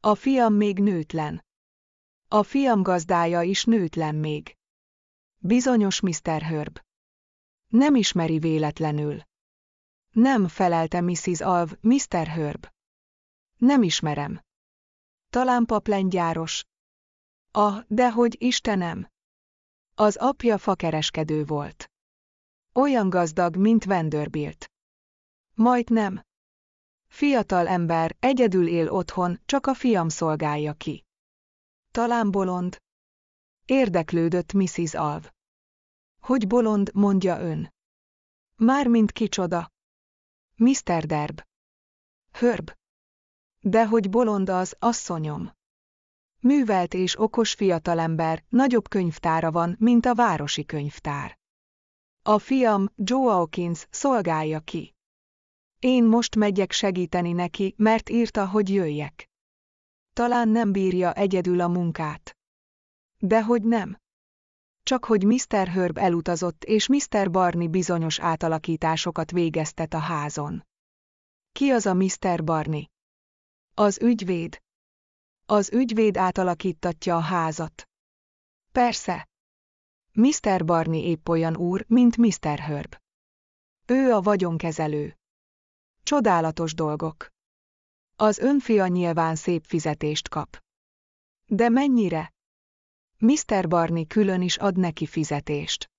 A fiam még nőtlen. A fiam gazdája is nőtlen még. Bizonyos Mr. Hörb. Nem ismeri véletlenül. Nem felelte Mrs. Alv, Mr. Hörb. Nem ismerem talán paplengyáros. Ah, dehogy Istenem! Az apja fakereskedő volt. Olyan gazdag, mint Vanderbilt. Majd nem. Fiatal ember, egyedül él otthon, csak a fiam szolgálja ki. Talán bolond? Érdeklődött Mrs. Alv. Hogy bolond, mondja ön. Mármint kicsoda. Mr. Derb. Hörb. De hogy bolond az, asszonyom. Művelt és okos fiatalember, nagyobb könyvtára van, mint a városi könyvtár. A fiam, Joe Hawkins, szolgálja ki. Én most megyek segíteni neki, mert írta, hogy jöjjek. Talán nem bírja egyedül a munkát. De hogy nem. Csak hogy Mr. Herb elutazott, és Mr. Barney bizonyos átalakításokat végeztet a házon. Ki az a Mr. Barney? Az ügyvéd. Az ügyvéd átalakítatja a házat. Persze. Mr. Barney épp olyan úr, mint Mr. Herb. Ő a vagyonkezelő. Csodálatos dolgok. Az önfia nyilván szép fizetést kap. De mennyire? Mr. Barney külön is ad neki fizetést.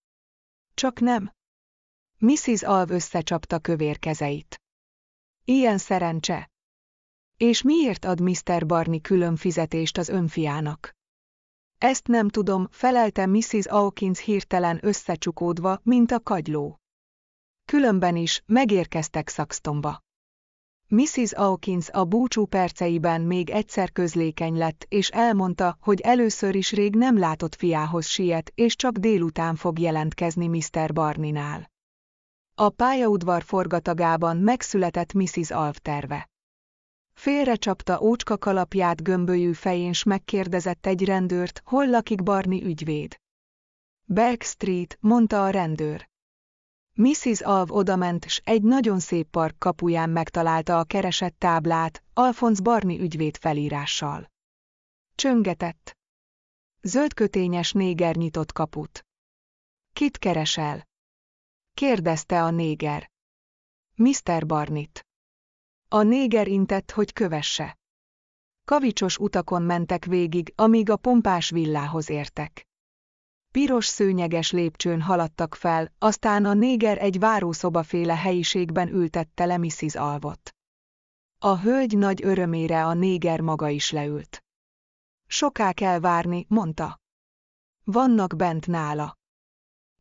Csak nem. Mrs. Alv összecsapta kövér kezeit. Ilyen szerencse. És miért ad Mr. Barney külön fizetést az önfiának? Ezt nem tudom, felelte Mrs. Hawkins hirtelen összecsukódva, mint a kagyló. Különben is, megérkeztek Saxtonba. Mrs. Hawkins a búcsú perceiben még egyszer közlékeny lett, és elmondta, hogy először is rég nem látott fiához siet, és csak délután fog jelentkezni Mr. Barninál. A pályaudvar forgatagában megszületett Mrs. Alf terve. Félrecsapta ócska kalapját gömbölyű fején s megkérdezett egy rendőrt, hol lakik Barni ügyvéd. Backstreet, mondta a rendőr. Mrs. Alv odament, s egy nagyon szép park kapuján megtalálta a keresett táblát, Alfonsz Barni ügyvéd felírással. Csöngetett. Zöldkötényes néger nyitott kaput. Kit keresel? Kérdezte a néger. Mr. Barnit. A néger intett, hogy kövesse. Kavicsos utakon mentek végig, amíg a pompás villához értek. Piros szőnyeges lépcsőn haladtak fel, aztán a néger egy várószobaféle helyiségben ültette le Mrs. Alvot. A hölgy nagy örömére a néger maga is leült. Soká kell várni, mondta. Vannak bent nála.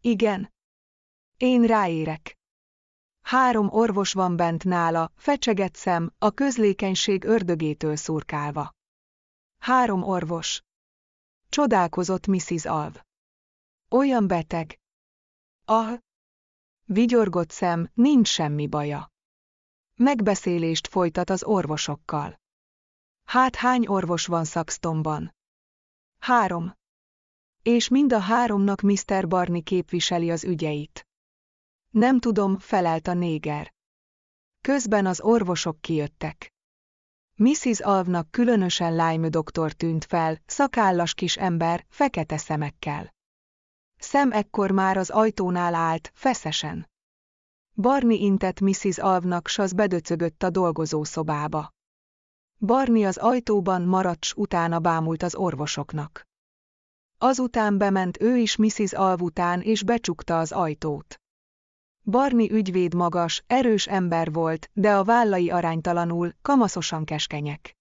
Igen. Én ráérek. Három orvos van bent nála, fecseget szem, a közlékenység ördögétől szurkálva. Három orvos. Csodálkozott Mrs. Alv. Olyan beteg. Ah! Vigyorgott szem, nincs semmi baja. Megbeszélést folytat az orvosokkal. Hát hány orvos van Szaxtonban? Három. És mind a háromnak Mr. Barney képviseli az ügyeit. Nem tudom, felelt a néger. Közben az orvosok kijöttek. Mrs. Alvnak különösen lájmű doktor tűnt fel, szakállas kis ember, fekete szemekkel. Szem ekkor már az ajtónál állt, feszesen. Barni intett Mrs. Alvnak, s az bedöcögött a dolgozószobába. Barni az ajtóban maradt, s utána bámult az orvosoknak. Azután bement ő is Mrs. Alv után, és becsukta az ajtót. Barni ügyvéd magas, erős ember volt, de a vállai aránytalanul, kamaszosan keskenyek.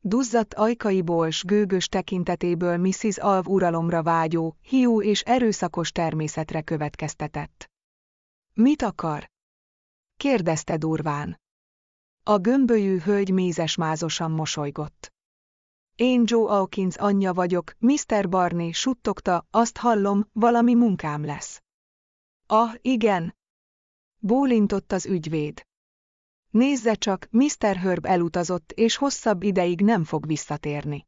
Duzzadt ajkaiból s gőgös tekintetéből Mrs. Alv uralomra vágyó, hiú és erőszakos természetre következtetett. Mit akar? kérdezte durván. A gömbölyű hölgy mézes-mázosan mosolygott. Én Joe Hawkins anyja vagyok, Mr. Barney suttogta, azt hallom, valami munkám lesz. Ah, igen. Bólintott az ügyvéd. Nézze csak, Mr. Herb elutazott, és hosszabb ideig nem fog visszatérni.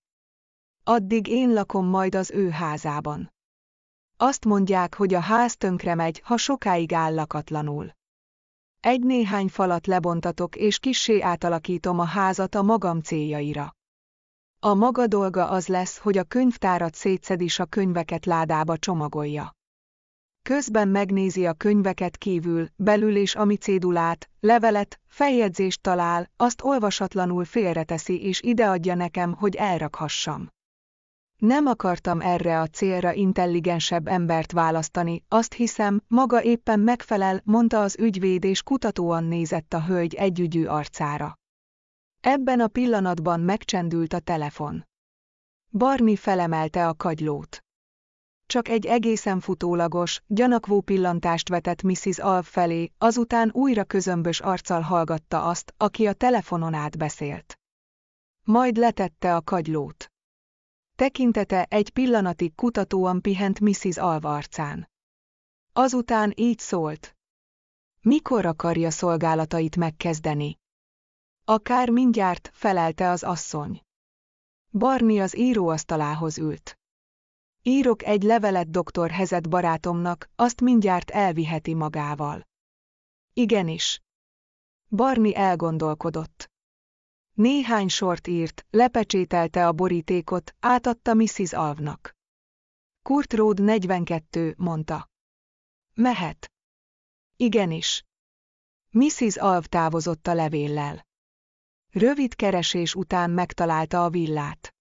Addig én lakom majd az ő házában. Azt mondják, hogy a ház tönkre megy, ha sokáig áll lakatlanul. Egy-néhány falat lebontatok és kissé átalakítom a házat a magam céljaira. A maga dolga az lesz, hogy a könyvtárat szétszed és a könyveket ládába csomagolja. Közben megnézi a könyveket kívül, belül és ami cédulát, levelet, feljegyzést talál, azt olvasatlanul félreteszi és ideadja nekem, hogy elrakhassam. Nem akartam erre a célra intelligensebb embert választani, azt hiszem, maga éppen megfelel, mondta az ügyvéd és kutatóan nézett a hölgy együgyű arcára. Ebben a pillanatban megcsendült a telefon. Barni felemelte a kagylót csak egy egészen futólagos, gyanakvó pillantást vetett Mrs. Alv felé, azután újra közömbös arccal hallgatta azt, aki a telefonon át beszélt. Majd letette a kagylót. Tekintete egy pillanatig kutatóan pihent Mrs. Alv arcán. Azután így szólt. Mikor akarja szolgálatait megkezdeni? Akár mindjárt, felelte az asszony. Barni az íróasztalához ült. Írok egy levelet doktor Hezet barátomnak, azt mindjárt elviheti magával. Igenis. Barni elgondolkodott. Néhány sort írt, lepecsételte a borítékot, átadta Mrs. Alvnak. Kurt Road 42, mondta. Mehet. Igenis. Mrs. Alv távozott a levéllel. Rövid keresés után megtalálta a villát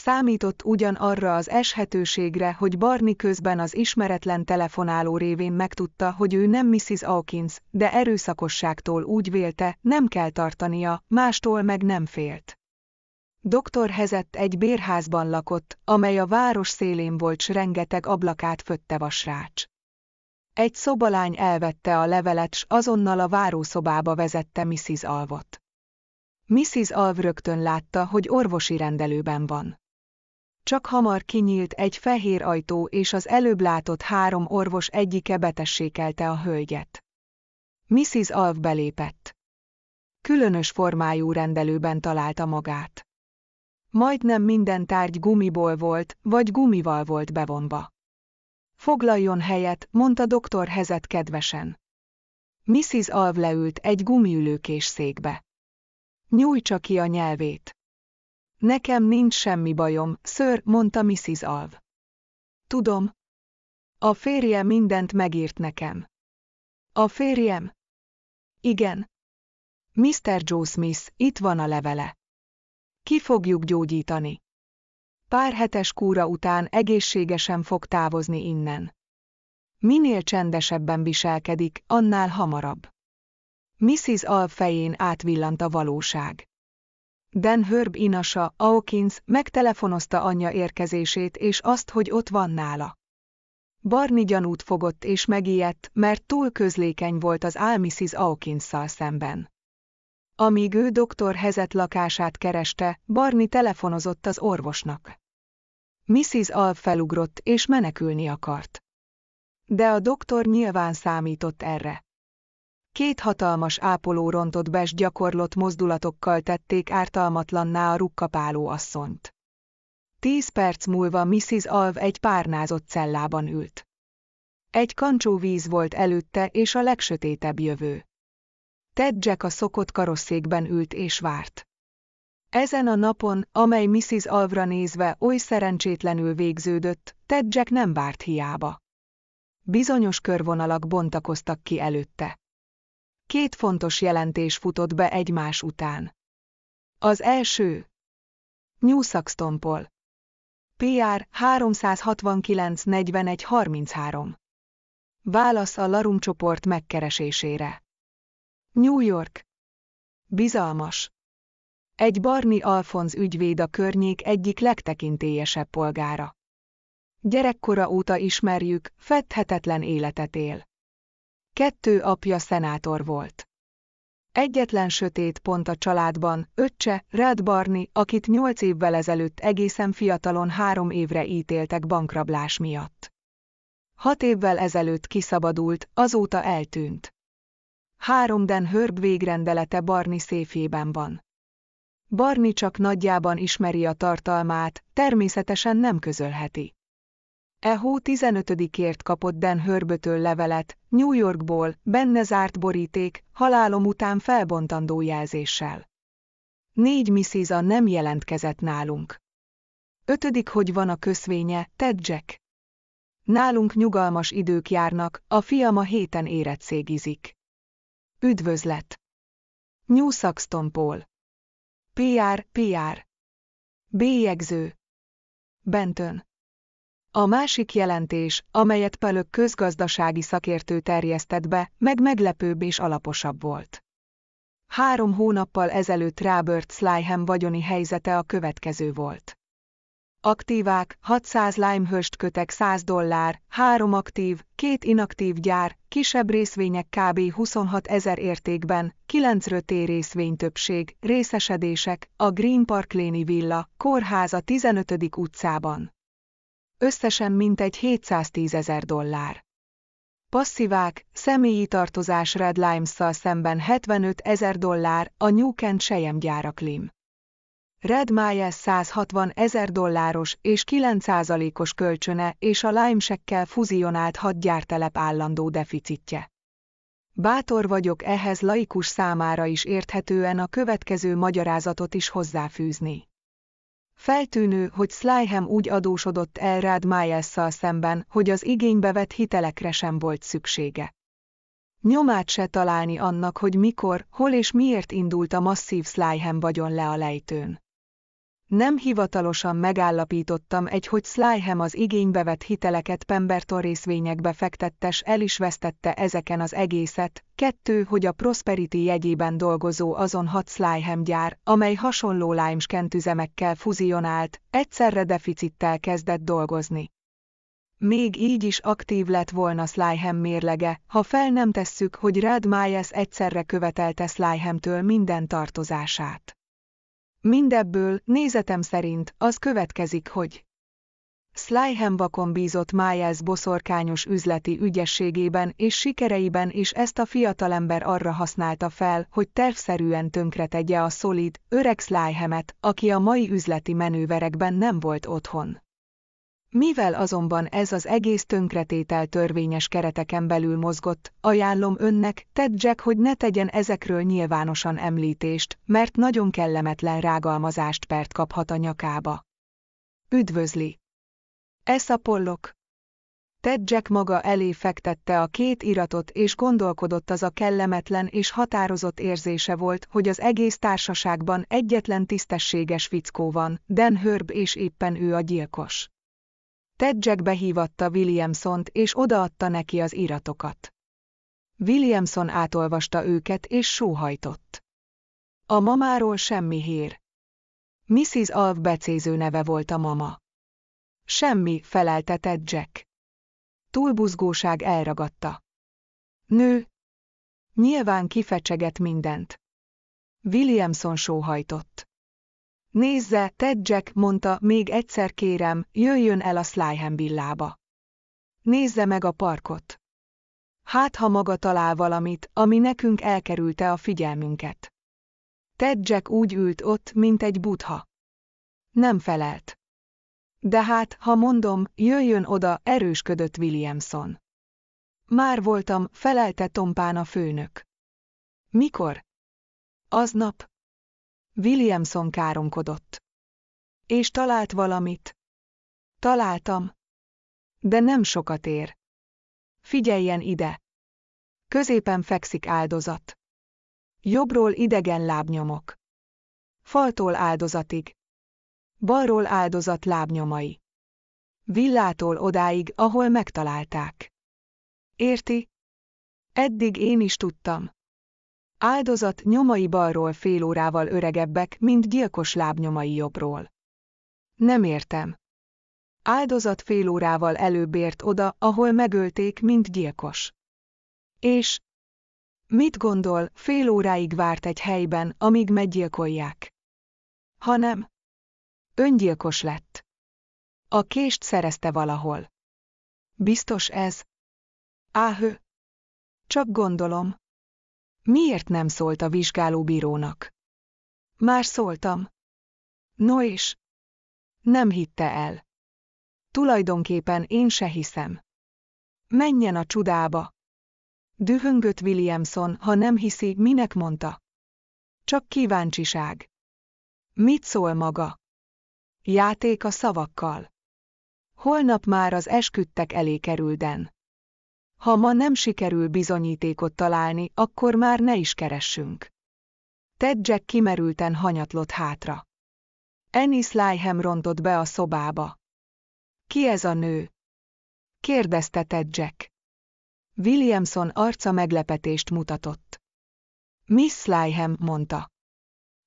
számított ugyan arra az eshetőségre, hogy Barni közben az ismeretlen telefonáló révén megtudta, hogy ő nem Mrs. Hawkins, de erőszakosságtól úgy vélte, nem kell tartania, mástól meg nem félt. Doktor Hezett egy bérházban lakott, amely a város szélén volt s rengeteg ablakát fötte vasrács. Egy szobalány elvette a levelet s azonnal a várószobába vezette Mrs. Alvot. Mrs. Alv rögtön látta, hogy orvosi rendelőben van csak hamar kinyílt egy fehér ajtó és az előbb látott három orvos egyike betessékelte a hölgyet. Mrs. Alf belépett. Különös formájú rendelőben találta magát. Majdnem minden tárgy gumiból volt, vagy gumival volt bevonva. Foglaljon helyet, mondta doktor Hezet kedvesen. Mrs. Alv leült egy gumiülőkés székbe. Nyújtsa ki a nyelvét. Nekem nincs semmi bajom, ször, mondta Mrs. Alv. Tudom. A férje mindent megírt nekem. A férjem? Igen. Mr. Joe Smith, itt van a levele. Ki fogjuk gyógyítani. Pár hetes kúra után egészségesen fog távozni innen. Minél csendesebben viselkedik, annál hamarabb. Mrs. Alv fején átvillant a valóság. Dan Herb inasa, Hawkins megtelefonozta anyja érkezését és azt, hogy ott van nála. Barni gyanút fogott és megijedt, mert túl közlékeny volt az álmisziz hawkins szemben. Amíg ő doktor Hezet lakását kereste, Barni telefonozott az orvosnak. Mrs. Al felugrott és menekülni akart. De a doktor nyilván számított erre. Két hatalmas ápoló rontott bes gyakorlott mozdulatokkal tették ártalmatlanná a rukkapáló asszont. Tíz perc múlva Mrs. Alv egy párnázott cellában ült. Egy kancsó víz volt előtte és a legsötétebb jövő. Ted Jack a szokott karosszékben ült és várt. Ezen a napon, amely Mrs. Alvra nézve oly szerencsétlenül végződött, Ted Jack nem várt hiába. Bizonyos körvonalak bontakoztak ki előtte. Két fontos jelentés futott be egymás után. Az első. New -pol. PR 369-41-33. Válasz a Larum csoport megkeresésére. New York. Bizalmas. Egy Barni Alfonz ügyvéd a környék egyik legtekintélyesebb polgára. Gyerekkora óta ismerjük, fedhetetlen életet él. Kettő apja szenátor volt. Egyetlen sötét pont a családban, öccse, Red Barney, akit nyolc évvel ezelőtt egészen fiatalon három évre ítéltek bankrablás miatt. Hat évvel ezelőtt kiszabadult, azóta eltűnt. Három Den Hörb végrendelete Barni széfében van. Barni csak nagyjában ismeri a tartalmát, természetesen nem közölheti. E hó 15-ért kapott Dan Hörbötől levelet, New Yorkból, benne zárt boríték, halálom után felbontandó jelzéssel. Négy Mrs. a nem jelentkezett nálunk. Ötödik, hogy van a köszvénye, Ted Jack. Nálunk nyugalmas idők járnak, a fiam a héten érettségizik. Üdvözlet! New Paul. PR, PR. Bélyegző. Benton. A másik jelentés, amelyet Pölök közgazdasági szakértő terjesztett be, meg meglepőbb és alaposabb volt. Három hónappal ezelőtt Robert Slyham vagyoni helyzete a következő volt. Aktívák, 600 Limehurst kötek 100 dollár, 3 aktív, 2 inaktív gyár, kisebb részvények kb. 26 ezer értékben, 9 röté részvény többség, részesedések, a Green Park Léni villa, kórháza 15. utcában összesen mintegy 710 ezer dollár. Passzívák, személyi tartozás Red Limes-szal szemben 75 ezer dollár, a New Kent Sejem gyáraklim. Red Myers 160 ezer dolláros és 9%-os kölcsöne és a Limesekkel fuzionált hadgyártelep állandó deficitje. Bátor vagyok ehhez laikus számára is érthetően a következő magyarázatot is hozzáfűzni. Feltűnő, hogy Slyhem úgy adósodott el rád miles szemben, hogy az igénybe vett hitelekre sem volt szüksége. Nyomát se találni annak, hogy mikor, hol és miért indult a masszív Slyhem vagyon le a lejtőn. Nem hivatalosan megállapítottam egy, hogy Slyhem az igénybe vett hiteleket Pemberton részvényekbe fektettes el is vesztette ezeken az egészet, kettő, hogy a Prosperity jegyében dolgozó azon hat Slyhem gyár, amely hasonló Limeskent üzemekkel fuzionált, egyszerre deficittel kezdett dolgozni. Még így is aktív lett volna Slyhem mérlege, ha fel nem tesszük, hogy Rad Myers egyszerre követelte Slyhemtől minden tartozását. Mindebből, nézetem szerint, az következik, hogy Slyhambakon bízott Miles boszorkányos üzleti ügyességében és sikereiben és ezt a fiatalember arra használta fel, hogy tervszerűen tönkretegye a szolid, öreg Slyhamet, aki a mai üzleti menőverekben nem volt otthon. Mivel azonban ez az egész tönkretétel törvényes kereteken belül mozgott, ajánlom önnek, Ted Jack, hogy ne tegyen ezekről nyilvánosan említést, mert nagyon kellemetlen rágalmazást pert kaphat a nyakába. Üdvözli! Esz pollok! Ted Jack maga elé fektette a két iratot és gondolkodott az a kellemetlen és határozott érzése volt, hogy az egész társaságban egyetlen tisztességes fickó van, Dan Hörb és éppen ő a gyilkos. Ted Jack behívatta Williamsont és odaadta neki az iratokat. Williamson átolvasta őket és sóhajtott. A mamáról semmi hír. Mrs. Alv becéző neve volt a mama. Semmi, Ted Jack. Túlbuzgóság elragadta. Nő. Nyilván kifecseget mindent. Williamson sóhajtott. Nézze, Ted Jack mondta, még egyszer kérem, jöjjön el a Slyham villába. Nézze meg a parkot. Hát ha maga talál valamit, ami nekünk elkerülte a figyelmünket. Ted Jack úgy ült ott, mint egy butha. Nem felelt. De hát, ha mondom, jöjjön oda, erősködött Williamson. Már voltam, felelte tompán a főnök. Mikor? Aznap, Williamson káromkodott. És talált valamit. Találtam. De nem sokat ér. Figyeljen ide. Középen fekszik áldozat. Jobbról idegen lábnyomok. Faltól áldozatig. Balról áldozat lábnyomai. Villától odáig, ahol megtalálták. Érti? Eddig én is tudtam. Áldozat nyomai balról fél órával öregebbek, mint gyilkos lábnyomai jobbról. Nem értem. Áldozat fél órával előbb ért oda, ahol megölték, mint gyilkos. És? Mit gondol, fél óráig várt egy helyben, amíg meggyilkolják? Hanem? Öngyilkos lett. A kést szerezte valahol. Biztos ez? Áhő. Csak gondolom. Miért nem szólt a vizsgálóbírónak? Már szóltam. No és? Nem hitte el. Tulajdonképpen én se hiszem. Menjen a csudába. Dühöngött Williamson, ha nem hiszi, minek mondta. Csak kíváncsiság. Mit szól maga? Játék a szavakkal. Holnap már az esküdtek elé kerülden. Ha ma nem sikerül bizonyítékot találni, akkor már ne is keressünk. Ted Jack kimerülten hanyatlott hátra. Ennis Lyham rontott be a szobába. Ki ez a nő? kérdezte Ted Jack. Williamson arca meglepetést mutatott. Miss Lyham mondta.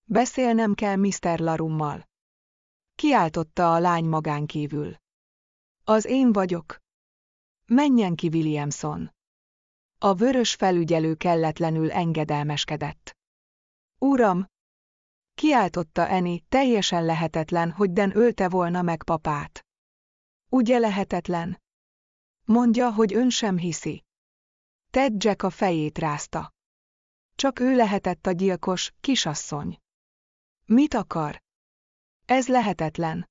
Beszélnem kell Mr. Larummal. Kiáltotta a lány magánkívül. Az én vagyok, Menjen ki Williamson! A vörös felügyelő kelletlenül engedelmeskedett. Uram! Kiáltotta Eni, teljesen lehetetlen, hogy Den ölte volna meg papát. Ugye lehetetlen? Mondja, hogy ön sem hiszi. Ted Jack a fejét rázta. Csak ő lehetett a gyilkos, kisasszony. Mit akar? Ez lehetetlen.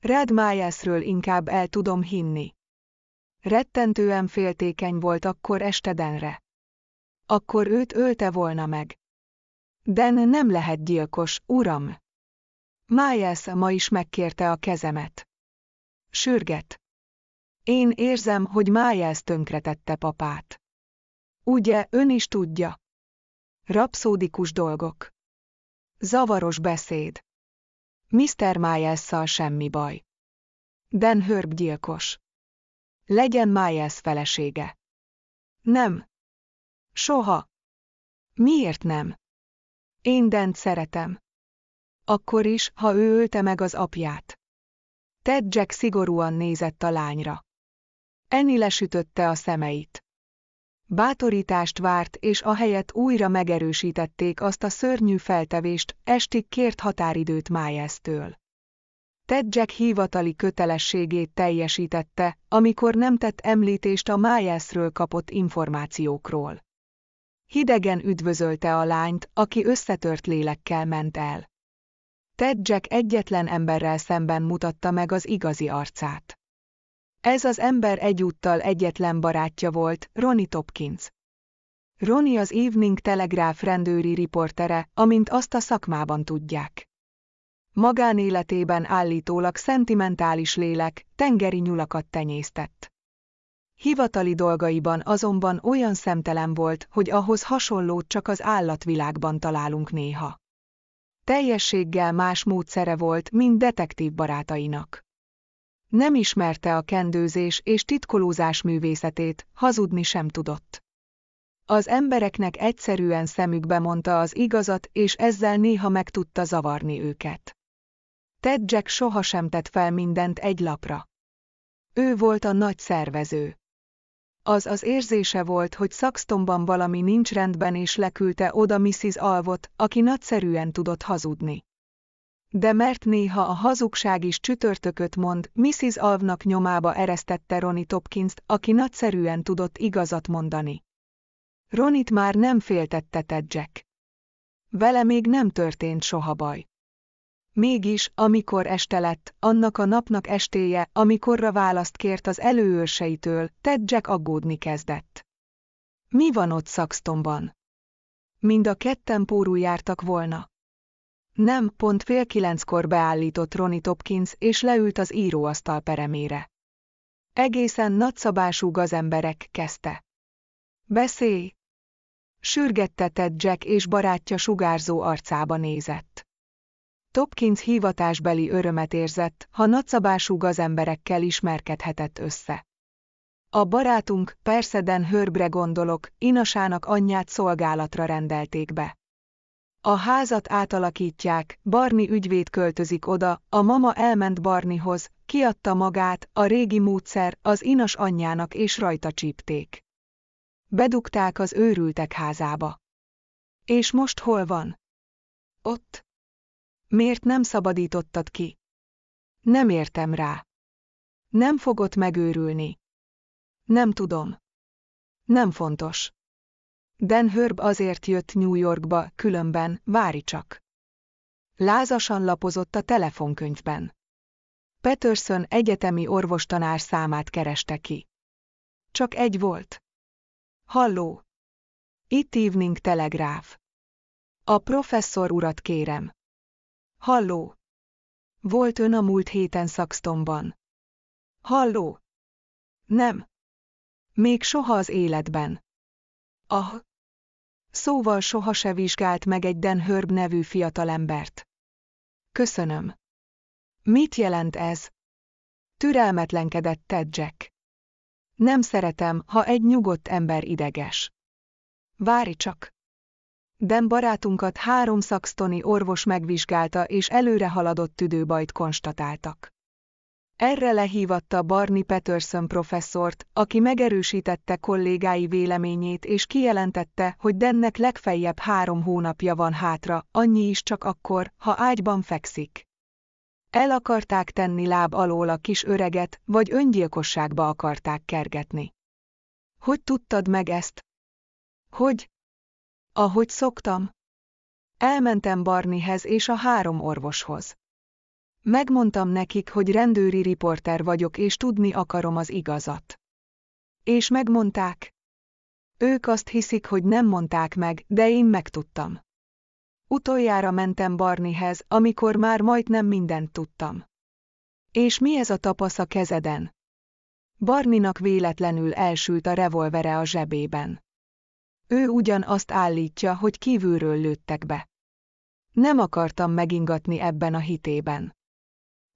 Red Milesről inkább el tudom hinni. Rettentően féltékeny volt akkor este Denre. Akkor őt ölte volna meg. Den nem lehet gyilkos, uram. Miles ma is megkérte a kezemet. Sürget. Én érzem, hogy Miles tönkretette papát. Ugye, ön is tudja. Rapszódikus dolgok. Zavaros beszéd. Mr. miles semmi baj. Den Hörb gyilkos. Legyen Miles felesége. Nem. Soha. Miért nem? Én Dent szeretem. Akkor is, ha ő ölte meg az apját. Ted Jack szigorúan nézett a lányra. Enni lesütötte a szemeit. Bátorítást várt, és a helyet újra megerősítették azt a szörnyű feltevést, estig kért határidőt Májesztől. Ted Jack hivatali kötelességét teljesítette, amikor nem tett említést a Májászről kapott információkról. Hidegen üdvözölte a lányt, aki összetört lélekkel ment el. Ted Jack egyetlen emberrel szemben mutatta meg az igazi arcát. Ez az ember egyúttal egyetlen barátja volt, Ronnie Topkins. Ronnie az Evening Telegraph rendőri riportere, amint azt a szakmában tudják. Magánéletében állítólag szentimentális lélek, tengeri nyulakat tenyésztett. Hivatali dolgaiban azonban olyan szemtelen volt, hogy ahhoz hasonlót csak az állatvilágban találunk néha. Teljességgel más módszere volt, mint detektív barátainak. Nem ismerte a kendőzés és titkolózás művészetét, hazudni sem tudott. Az embereknek egyszerűen szemükbe mondta az igazat, és ezzel néha meg tudta zavarni őket. Ted Jack sohasem tett fel mindent egy lapra. Ő volt a nagy szervező. Az az érzése volt, hogy szakstomban valami nincs rendben és leküldte oda Mrs. Alvot, aki nagyszerűen tudott hazudni. De mert néha a hazugság is csütörtököt mond, Mrs. Alvnak nyomába eresztette Roni topkins aki nagyszerűen tudott igazat mondani. Ronit már nem féltette Ted Jack. Vele még nem történt soha baj. Mégis, amikor este lett, annak a napnak estéje, amikorra választ kért az előőrseitől, Ted Jack aggódni kezdett. Mi van ott Szaxtonban? Mind a ketten pórul jártak volna. Nem, pont fél kilenckor beállított Ronnie Topkins, és leült az íróasztal peremére. Egészen nagyszabású gazemberek kezdte. Beszélj! Sürgette Ted Jack és barátja sugárzó arcába nézett. Topkins hívatásbeli örömet érzett, ha nagyszabású gazemberekkel ismerkedhetett össze. A barátunk, persze Den Hörbre gondolok, Inasának anyját szolgálatra rendelték be. A házat átalakítják, Barni ügyvéd költözik oda, a mama elment Barnihoz, kiadta magát, a régi módszer, az Inas anyjának és rajta csípték. Bedugták az őrültek házába. És most hol van? Ott, Miért nem szabadítottad ki? Nem értem rá. Nem fogott megőrülni. Nem tudom. Nem fontos. Dan Hörb azért jött New Yorkba, különben, várj csak. Lázasan lapozott a telefonkönyvben. Peterson egyetemi orvostanár számát kereste ki. Csak egy volt. Halló! Itt Evening Telegráf. A professzor urat kérem. Halló! Volt ön a múlt héten Saxtonban? Halló! Nem. Még soha az életben. Ah! Szóval soha se vizsgált meg egy Den Hörb nevű fiatalembert. Köszönöm. Mit jelent ez? Türelmetlenkedett Ted Jack. Nem szeretem, ha egy nyugodt ember ideges. Várj csak! Ben barátunkat három szaxtoni orvos megvizsgálta és előre haladott tüdőbajt konstatáltak. Erre lehívatta Barney Peterson professzort, aki megerősítette kollégái véleményét és kijelentette, hogy Dennek legfeljebb három hónapja van hátra, annyi is csak akkor, ha ágyban fekszik. El akarták tenni láb alól a kis öreget, vagy öngyilkosságba akarták kergetni. Hogy tudtad meg ezt? Hogy? Ahogy szoktam. Elmentem Barnihez és a három orvoshoz. Megmondtam nekik, hogy rendőri riporter vagyok és tudni akarom az igazat. És megmondták. Ők azt hiszik, hogy nem mondták meg, de én megtudtam. Utoljára mentem Barnihez, amikor már majdnem mindent tudtam. És mi ez a tapasz a kezeden? Barninak véletlenül elsült a revolvere a zsebében. Ő ugyan azt állítja, hogy kívülről lőttek be. Nem akartam megingatni ebben a hitében.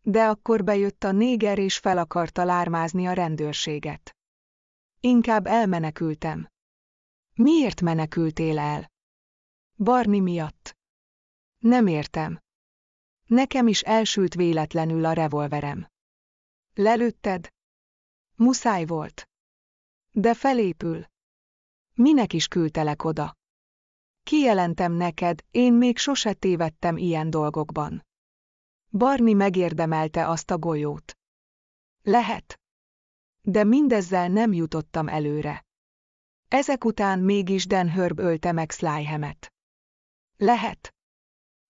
De akkor bejött a néger és fel akarta lármázni a rendőrséget. Inkább elmenekültem. Miért menekültél el? Barni miatt. Nem értem. Nekem is elsült véletlenül a revolverem. Lelőtted? Muszáj volt. De felépül. Minek is küldtelek oda? Kijelentem neked, én még sose tévedtem ilyen dolgokban. Barni megérdemelte azt a golyót. Lehet. De mindezzel nem jutottam előre. Ezek után mégis Dan Herb ölte meg Slyhemet. Lehet.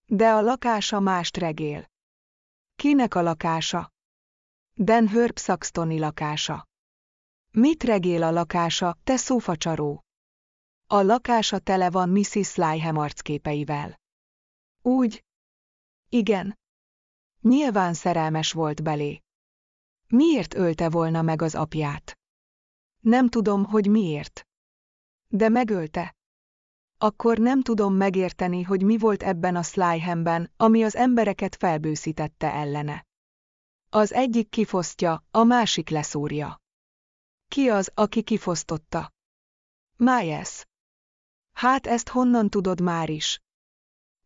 De a lakása mást regél. Kinek a lakása? Denhörb Herb Saxtoni lakása. Mit regél a lakása, te szófacsaró? A lakása tele van Mrs. Lyham arcképeivel. Úgy? Igen. Nyilván szerelmes volt belé. Miért ölte volna meg az apját? Nem tudom, hogy miért. De megölte. Akkor nem tudom megérteni, hogy mi volt ebben a Slyhamben, ami az embereket felbőszítette ellene. Az egyik kifosztja, a másik leszúrja. Ki az, aki kifosztotta? Myers. Hát ezt honnan tudod már is?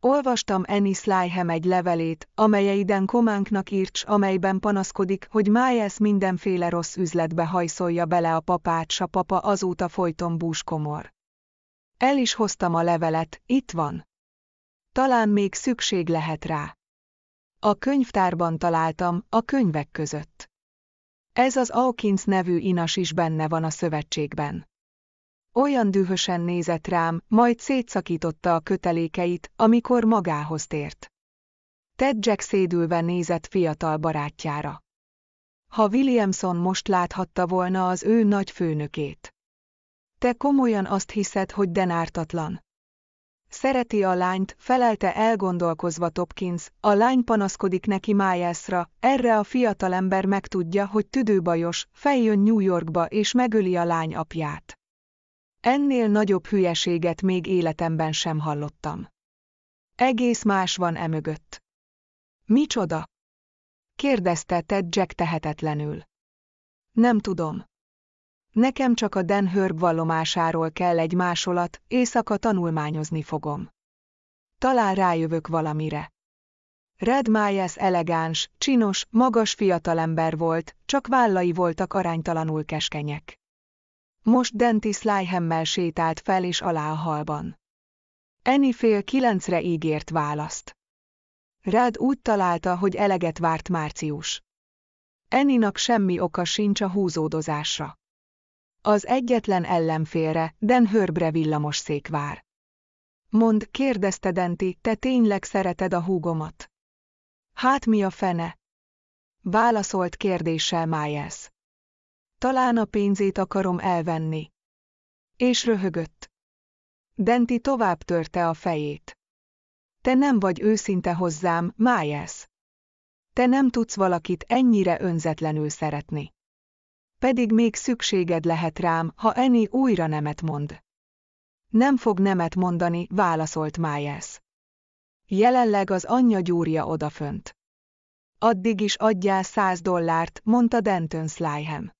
Olvastam Annie Slyham egy levelét, amelyeiden kománknak írts, amelyben panaszkodik, hogy Májesz mindenféle rossz üzletbe hajszolja bele a papát, s a papa azóta folyton búskomor. El is hoztam a levelet, itt van. Talán még szükség lehet rá. A könyvtárban találtam, a könyvek között. Ez az Aukins nevű inas is benne van a szövetségben. Olyan dühösen nézett rám, majd szétszakította a kötelékeit, amikor magához tért. Ted Jack szédülve nézett fiatal barátjára. Ha Williamson most láthatta volna az ő nagy főnökét. Te komolyan azt hiszed, hogy denártatlan. Szereti a lányt, felelte elgondolkozva Topkins, a lány panaszkodik neki Májászra, erre a fiatalember megtudja, hogy tüdőbajos, feljön New Yorkba és megöli a lány apját. Ennél nagyobb hülyeséget még életemben sem hallottam. Egész más van emögött. Micsoda? kérdezte Ted Jack tehetetlenül. Nem tudom. Nekem csak a Den Hörg vallomásáról kell egy másolat, éjszaka tanulmányozni fogom. Talán rájövök valamire. Red Myers elegáns, csinos, magas fiatalember volt, csak vállai voltak aránytalanul keskenyek. Most Denti Slyhemmel sétált fel és alá a halban. Eni fél kilencre ígért választ. Rád úgy találta, hogy eleget várt március. Eninak semmi oka sincs a húzódozásra. Az egyetlen ellenfélre, Den Hörbre villamos szék vár. Mond, kérdezte Denti, te tényleg szereted a húgomat? Hát mi a fene? Válaszolt kérdéssel Miles. Talán a pénzét akarom elvenni. És röhögött. Denti tovább törte a fejét. Te nem vagy őszinte hozzám, májász. Te nem tudsz valakit ennyire önzetlenül szeretni. Pedig még szükséged lehet rám, ha Eni újra nemet mond. Nem fog nemet mondani, válaszolt Májász. Jelenleg az anyja gyúrja odafönt. Addig is adjál száz dollárt, mondta Denton Slyhem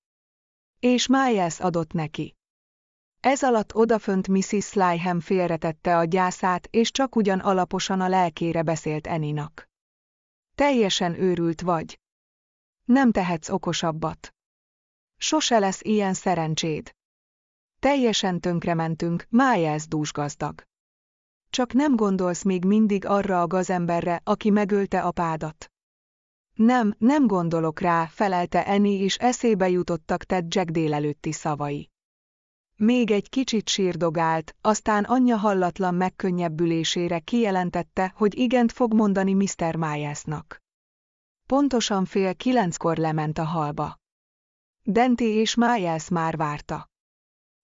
és Miles adott neki. Ez alatt odafönt Mrs. Slyham félretette a gyászát, és csak ugyan alaposan a lelkére beszélt Eninak. Teljesen őrült vagy. Nem tehetsz okosabbat. Sose lesz ilyen szerencséd. Teljesen tönkrementünk, Miles dúsgazdag. Csak nem gondolsz még mindig arra a gazemberre, aki megölte apádat. Nem, nem gondolok rá, felelte Eni és eszébe jutottak Ted Jack délelőtti szavai. Még egy kicsit sírdogált, aztán anyja hallatlan megkönnyebbülésére kijelentette, hogy igent fog mondani Mr. Májásznak. Pontosan fél kilenckor lement a halba. Denti és Májász már várta.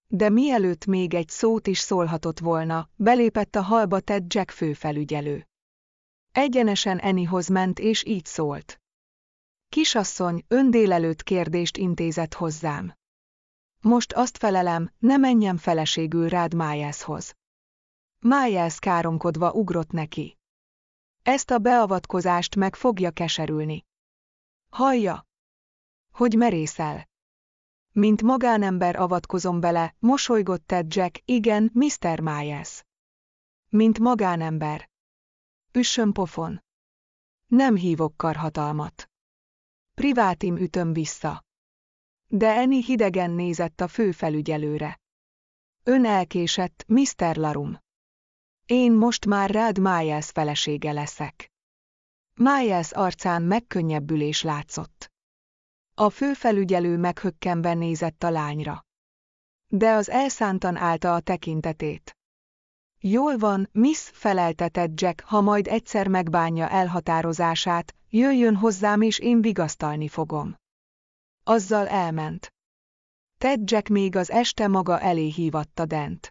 De mielőtt még egy szót is szólhatott volna, belépett a halba Ted Jack főfelügyelő. Egyenesen Enihoz ment és így szólt. Kisasszony, ön délelőtt kérdést intézett hozzám. Most azt felelem, ne menjem feleségül rád Májászhoz. Májász káromkodva ugrott neki. Ezt a beavatkozást meg fogja keserülni. Hallja! Hogy merészel. Mint magánember avatkozom bele, mosolygott Ted Jack, igen, Mr. Májász. Mint magánember. Üssön pofon. Nem hívok karhatalmat. Privátim ütöm vissza. De Eni hidegen nézett a főfelügyelőre. Ön elkésett, Mr. Larum. Én most már rád Miles felesége leszek. Miles arcán megkönnyebbülés látszott. A főfelügyelő meghökkenve nézett a lányra. De az elszántan állta a tekintetét. Jól van, Miss, feleltetett Jack, ha majd egyszer megbánja elhatározását, jöjjön hozzám és én vigasztalni fogom. Azzal elment. Ted Jack még az este maga elé hívatta Dent.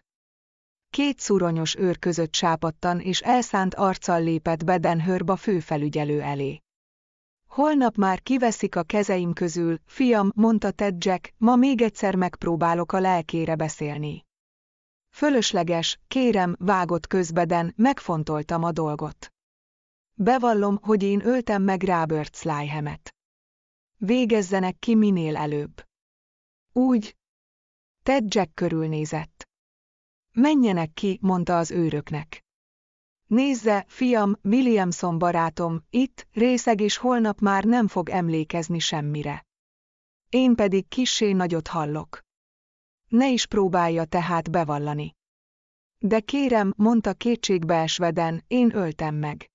Két szuronyos őr között sápadtan és elszánt arccal lépett Bedenhörba főfelügyelő elé. Holnap már kiveszik a kezeim közül, fiam, mondta Ted Jack, ma még egyszer megpróbálok a lelkére beszélni. Fölösleges, kérem, vágott közbeden, megfontoltam a dolgot. Bevallom, hogy én öltem meg Robert Slyhemet. Végezzenek ki minél előbb. Úgy. Ted Jack körülnézett. Menjenek ki, mondta az őröknek. Nézze, fiam, Williamson barátom, itt, részeg és holnap már nem fog emlékezni semmire. Én pedig kissé nagyot hallok. Ne is próbálja tehát bevallani. De kérem, mondta kétségbeesveden, én öltem meg.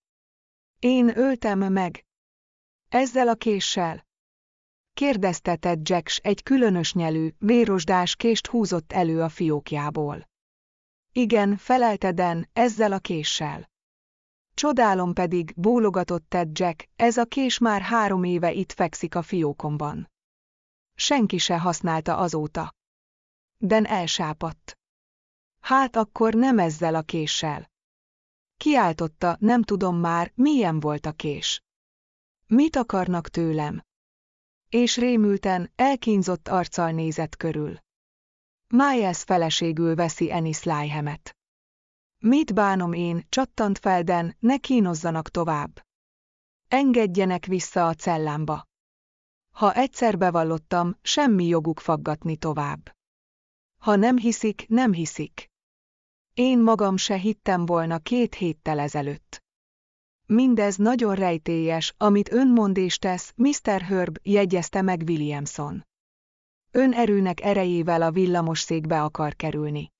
Én öltem meg. Ezzel a késsel. Kérdeztetett Jacks egy különös nyelű, vérosdás kést húzott elő a fiókjából. Igen, felelteden, ezzel a késsel. Csodálom pedig, bólogatott Ted Jack, ez a kés már három éve itt fekszik a fiókomban. Senki se használta azóta. Den elsápadt. Hát akkor nem ezzel a késsel. Kiáltotta, nem tudom már, milyen volt a kés. Mit akarnak tőlem? És rémülten, elkínzott arccal nézett körül. Miles feleségül veszi Ennis Lyhemet. Mit bánom én, csattant felden, ne kínozzanak tovább. Engedjenek vissza a cellámba. Ha egyszer bevallottam, semmi joguk faggatni tovább. Ha nem hiszik, nem hiszik. Én magam se hittem volna két héttel ezelőtt. Mindez nagyon rejtélyes, amit ön mond és tesz, Mr. Herb, jegyezte meg Williamson. Ön erőnek erejével a villamosszékbe akar kerülni.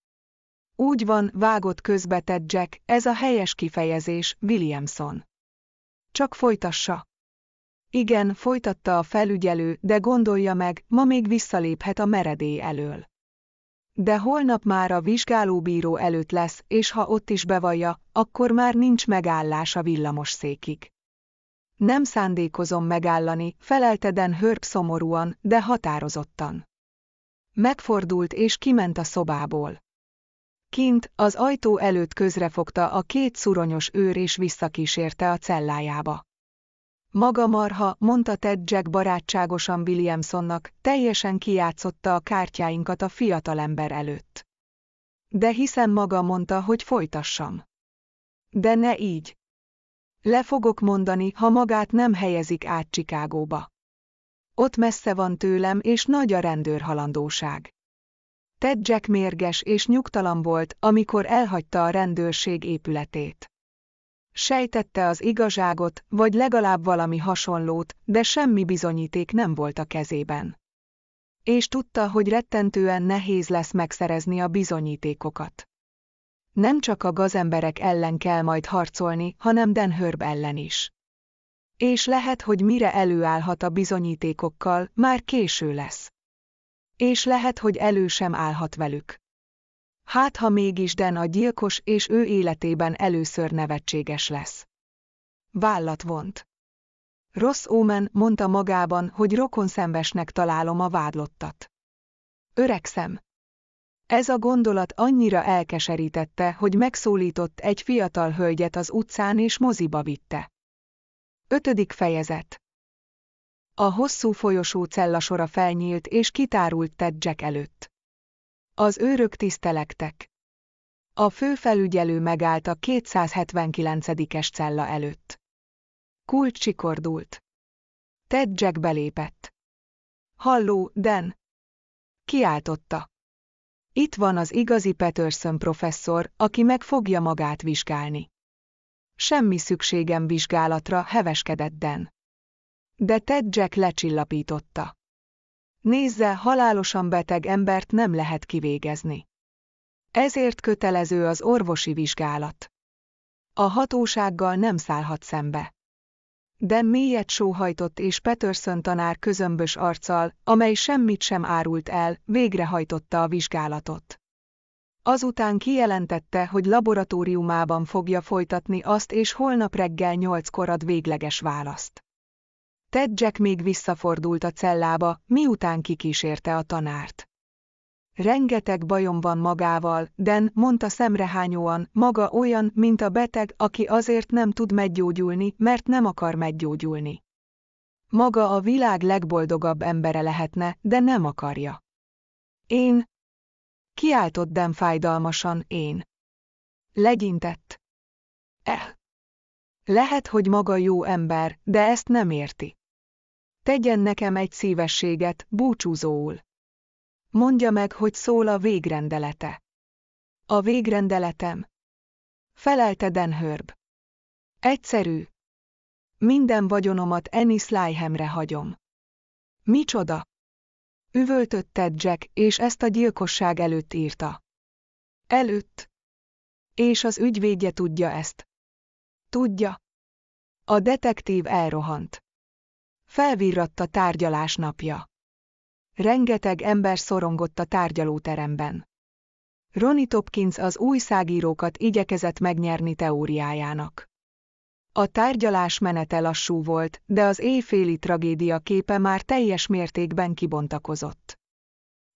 Úgy van, vágott közbetett Jack, ez a helyes kifejezés, Williamson. Csak folytassa. Igen, folytatta a felügyelő, de gondolja meg, ma még visszaléphet a meredély elől de holnap már a vizsgálóbíró előtt lesz, és ha ott is bevallja, akkor már nincs megállás a villamos székig. Nem szándékozom megállani, felelteden hörp szomorúan, de határozottan. Megfordult és kiment a szobából. Kint, az ajtó előtt közrefogta a két szuronyos őr és visszakísérte a cellájába. Maga marha, mondta Ted Jack barátságosan Williamsonnak, teljesen kijátszotta a kártyáinkat a fiatalember előtt. De hiszen maga mondta, hogy folytassam. De ne így. Le fogok mondani, ha magát nem helyezik át Csikágóba. Ott messze van tőlem, és nagy a rendőrhalandóság. Ted Jack mérges és nyugtalan volt, amikor elhagyta a rendőrség épületét. Sejtette az igazságot vagy legalább valami hasonlót, de semmi bizonyíték nem volt a kezében. És tudta, hogy rettentően nehéz lesz megszerezni a bizonyítékokat. Nem csak a gazemberek ellen kell majd harcolni, hanem Denhörb ellen is. És lehet, hogy mire előállhat a bizonyítékokkal, már késő lesz. És lehet, hogy elő sem állhat velük. Hát ha mégis Den a gyilkos és ő életében először nevetséges lesz. Vállat vont. Rossz Omen mondta magában, hogy rokonszenvesnek találom a vádlottat. Öregszem. Ez a gondolat annyira elkeserítette, hogy megszólított egy fiatal hölgyet az utcán és moziba vitte. Ötödik fejezet. A hosszú folyosó cellasora felnyílt és kitárult Ted Jack előtt. Az őrök tisztelektek. A főfelügyelő megállt a 279-es cella előtt. Kult csikordult. Ted Jack belépett. Halló, Den! Kiáltotta. Itt van az igazi Peterson professzor, aki meg fogja magát vizsgálni. Semmi szükségem vizsgálatra, heveskedett Den. De Ted Jack lecsillapította. Nézze, halálosan beteg embert nem lehet kivégezni. Ezért kötelező az orvosi vizsgálat. A hatósággal nem szállhat szembe. De mélyet sóhajtott és Peterson tanár közömbös arccal, amely semmit sem árult el, végrehajtotta a vizsgálatot. Azután kijelentette, hogy laboratóriumában fogja folytatni azt és holnap reggel nyolckor ad végleges választ. Ted Jack még visszafordult a cellába, miután kikísérte a tanárt. Rengeteg bajom van magával, Den, mondta szemrehányóan, maga olyan, mint a beteg, aki azért nem tud meggyógyulni, mert nem akar meggyógyulni. Maga a világ legboldogabb embere lehetne, de nem akarja. Én? Kiáltott Den fájdalmasan, én. Legyintett. Eh, lehet, hogy maga jó ember, de ezt nem érti. Tegyen nekem egy szívességet, búcsúzóul. Mondja meg, hogy szól a végrendelete. A végrendeletem. Felelte Denhörb. Egyszerű. Minden vagyonomat Ennis Lyhamre hagyom. Micsoda? Üvöltötte Jack, és ezt a gyilkosság előtt írta. Előtt. És az ügyvédje tudja ezt. Tudja. A detektív elrohant. Felvirratt a tárgyalás napja. Rengeteg ember szorongott a tárgyalóteremben. Ronnie Topkins az új szágírókat igyekezett megnyerni teóriájának. A tárgyalás menete lassú volt, de az éjféli tragédia képe már teljes mértékben kibontakozott.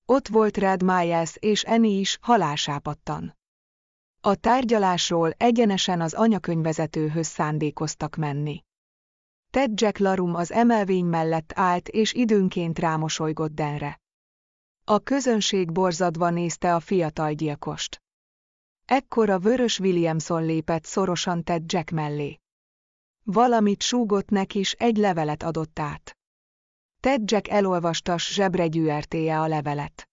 Ott volt Red Myers és Annie is halásápattan. A tárgyalásról egyenesen az anyakönyvezetőhöz szándékoztak menni. Ted Jack Larum az emelvény mellett állt és időnként rámosolygott Denre. A közönség borzadva nézte a fiatal gyilkost. Ekkor a vörös Williamson lépett szorosan Ted Jack mellé. Valamit súgott neki is egy levelet adott át. Ted Jack elolvasta zsebregyűertéje a levelet.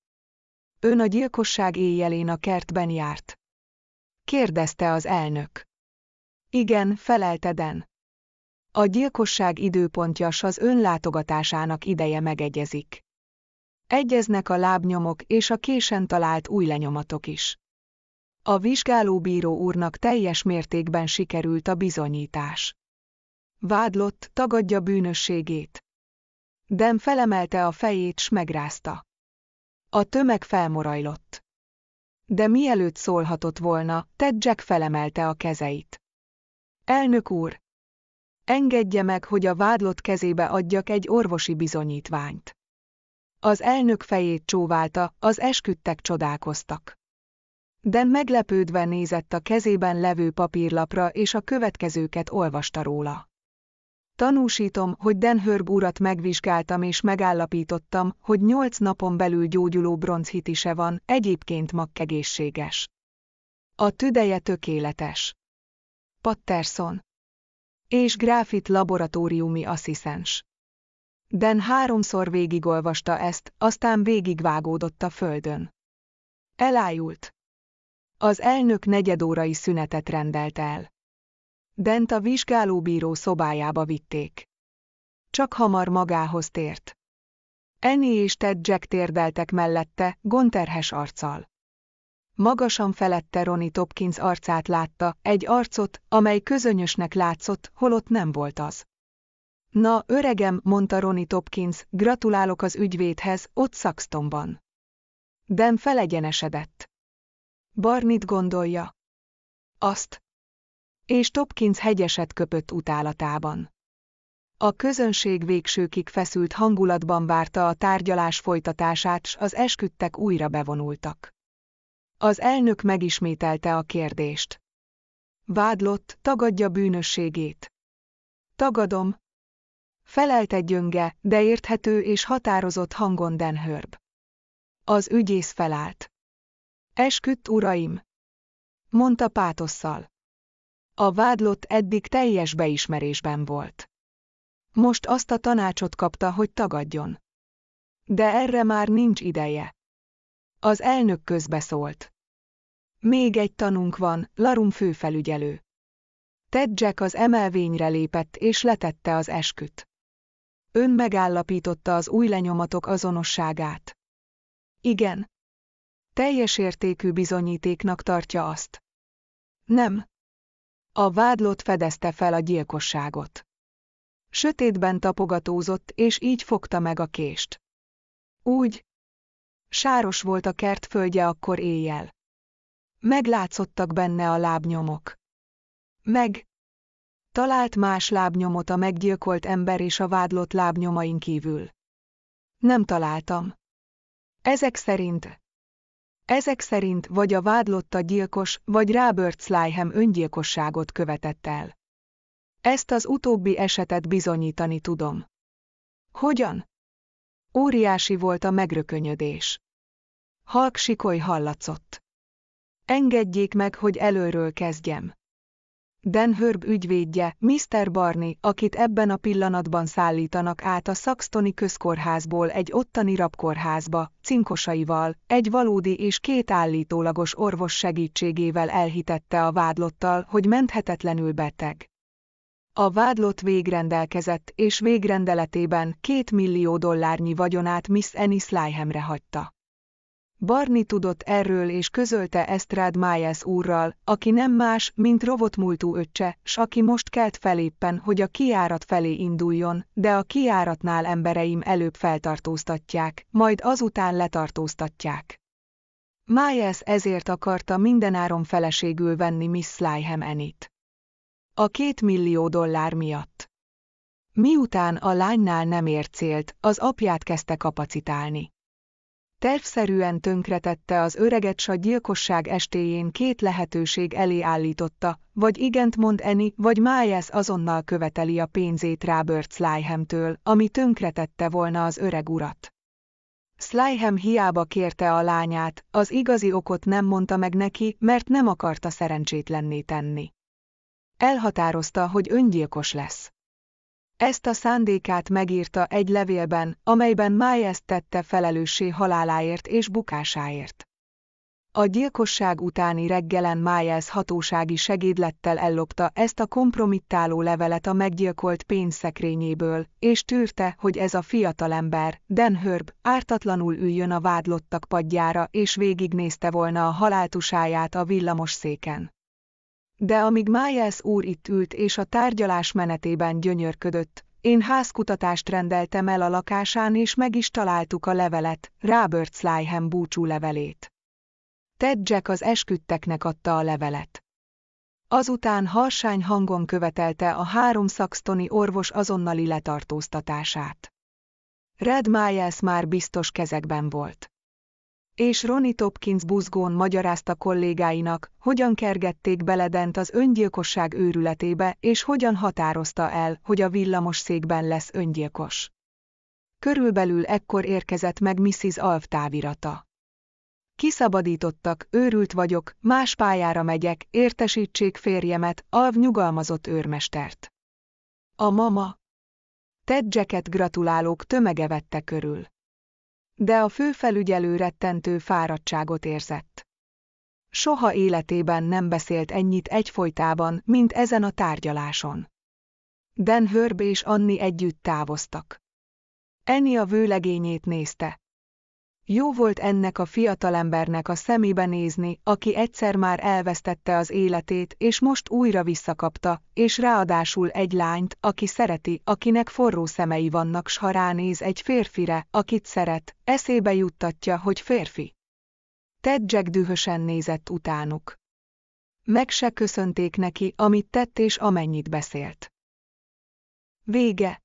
Ön a gyilkosság éjjelén a kertben járt kérdezte az elnök. Igen, felelteden. A gyilkosság időpontja s az önlátogatásának ideje megegyezik. Egyeznek a lábnyomok és a késen talált új lenyomatok is. A vizsgálóbíró úrnak teljes mértékben sikerült a bizonyítás. Vádlott tagadja bűnösségét. Dem felemelte a fejét s megrázta. A tömeg felmorajlott de mielőtt szólhatott volna, Ted Jack felemelte a kezeit. Elnök úr! Engedje meg, hogy a vádlott kezébe adjak egy orvosi bizonyítványt. Az elnök fejét csóválta, az esküdtek csodálkoztak. De meglepődve nézett a kezében levő papírlapra és a következőket olvasta róla. Tanúsítom, hogy Denhörg urat megvizsgáltam és megállapítottam, hogy nyolc napon belül gyógyuló bronzhitise van, egyébként makkegészséges. A tüdeje tökéletes. Patterson. És Gráfit laboratóriumi asszisztens. Den háromszor végigolvasta ezt, aztán végigvágódott a földön. Elájult. Az elnök negyedórai szünetet rendelt el. Dent a vizsgálóbíró szobájába vitték. Csak hamar magához tért. Eni és Ted Jack térdeltek mellette, gonterhes arccal. Magasan felette Ronnie Topkins arcát látta, egy arcot, amely közönyösnek látszott, holott nem volt az. Na, öregem, mondta Ronnie Topkins, gratulálok az ügyvédhez, ott Saxtonban. Den felegyenesedett. Barnit gondolja. Azt és Topkins hegyeset köpött utálatában. A közönség végsőkig feszült hangulatban várta a tárgyalás folytatását, s az esküdtek újra bevonultak. Az elnök megismételte a kérdést. Vádlott, tagadja bűnösségét. Tagadom. Felelt egy gyönge, de érthető és határozott hangon Denhörb. Az ügyész felállt. Esküdt uraim! Mondta pátosszal. A vádlott eddig teljes beismerésben volt. Most azt a tanácsot kapta, hogy tagadjon. De erre már nincs ideje. Az elnök közbeszólt. Még egy tanunk van, Larum főfelügyelő. Ted Jack az emelvényre lépett és letette az esküt. Ön megállapította az új lenyomatok azonosságát. Igen. Teljes értékű bizonyítéknak tartja azt. Nem. A vádlott fedezte fel a gyilkosságot. Sötétben tapogatózott, és így fogta meg a kést. Úgy. Sáros volt a kert földje akkor éjjel. Meglátszottak benne a lábnyomok. Meg. Talált más lábnyomot a meggyilkolt ember és a vádlott lábnyomain kívül. Nem találtam. Ezek szerint ezek szerint vagy a vádlotta gyilkos, vagy Robert Slyham öngyilkosságot követett el. Ezt az utóbbi esetet bizonyítani tudom. Hogyan? Óriási volt a megrökönyödés. Halk sikoly hallatszott. Engedjék meg, hogy előről kezdjem. Dan Hörb ügyvédje, Mr. Barney, akit ebben a pillanatban szállítanak át a Saxtoni közkórházból egy ottani rabkórházba, cinkosaival, egy valódi és két állítólagos orvos segítségével elhitette a vádlottal, hogy menthetetlenül beteg. A vádlott végrendelkezett, és végrendeletében két millió dollárnyi vagyonát Miss Annie Slyhamre hagyta. Barni tudott erről és közölte Esztrád Májász úrral, aki nem más, mint rovotmúltú öccse, s aki most kelt feléppen, hogy a kiárat felé induljon, de a kiáratnál embereim előbb feltartóztatják, majd azután letartóztatják. Májász ezért akarta mindenáron feleségül venni Miss Slyham Enit. A két millió dollár miatt. Miután a lánynál nem ért célt, az apját kezdte kapacitálni. Tervszerűen tönkretette az öreget s a gyilkosság estéjén két lehetőség elé állította, vagy igent mond Eni, vagy Miles azonnal követeli a pénzét Robert Slyhamtől, ami tönkretette volna az öreg urat. Slyhem hiába kérte a lányát, az igazi okot nem mondta meg neki, mert nem akarta szerencsétlenné tenni. Elhatározta, hogy öngyilkos lesz. Ezt a szándékát megírta egy levélben, amelyben Májeszt tette felelőssé haláláért és bukásáért. A gyilkosság utáni reggelen Májes hatósági segédlettel ellopta ezt a kompromittáló levelet a meggyilkolt pénzszekrényéből, és tűrte, hogy ez a fiatalember, Dan Herb, ártatlanul üljön a vádlottak padjára és végignézte volna a haláltusáját a villamos széken. De amíg Májász úr itt ült és a tárgyalás menetében gyönyörködött, én házkutatást rendeltem el a lakásán és meg is találtuk a levelet, Robert Slyham búcsú levelét. Ted Jack az esküdteknek adta a levelet. Azután harsány hangon követelte a három szakstoni orvos azonnali letartóztatását. Red Miles már biztos kezekben volt és Ronnie Topkins buzgón magyarázta kollégáinak, hogyan kergették Beledent az öngyilkosság őrületébe, és hogyan határozta el, hogy a villamos székben lesz öngyilkos. Körülbelül ekkor érkezett meg Mrs. Alf távirata. Kiszabadítottak, őrült vagyok, más pályára megyek, értesítsék férjemet, Alv nyugalmazott őrmestert. A mama. Ted Jacket gratulálók tömege vette körül de a főfelügyelő rettentő fáradtságot érzett. Soha életében nem beszélt ennyit egyfolytában, mint ezen a tárgyaláson. Dan Hörb és Anni együtt távoztak. Enni a vőlegényét nézte, jó volt ennek a fiatalembernek a szemébe nézni, aki egyszer már elvesztette az életét, és most újra visszakapta, és ráadásul egy lányt, aki szereti, akinek forró szemei vannak, s ha ránéz egy férfire, akit szeret, eszébe juttatja, hogy férfi. Ted Jack dühösen nézett utánuk. Meg se köszönték neki, amit tett és amennyit beszélt. Vége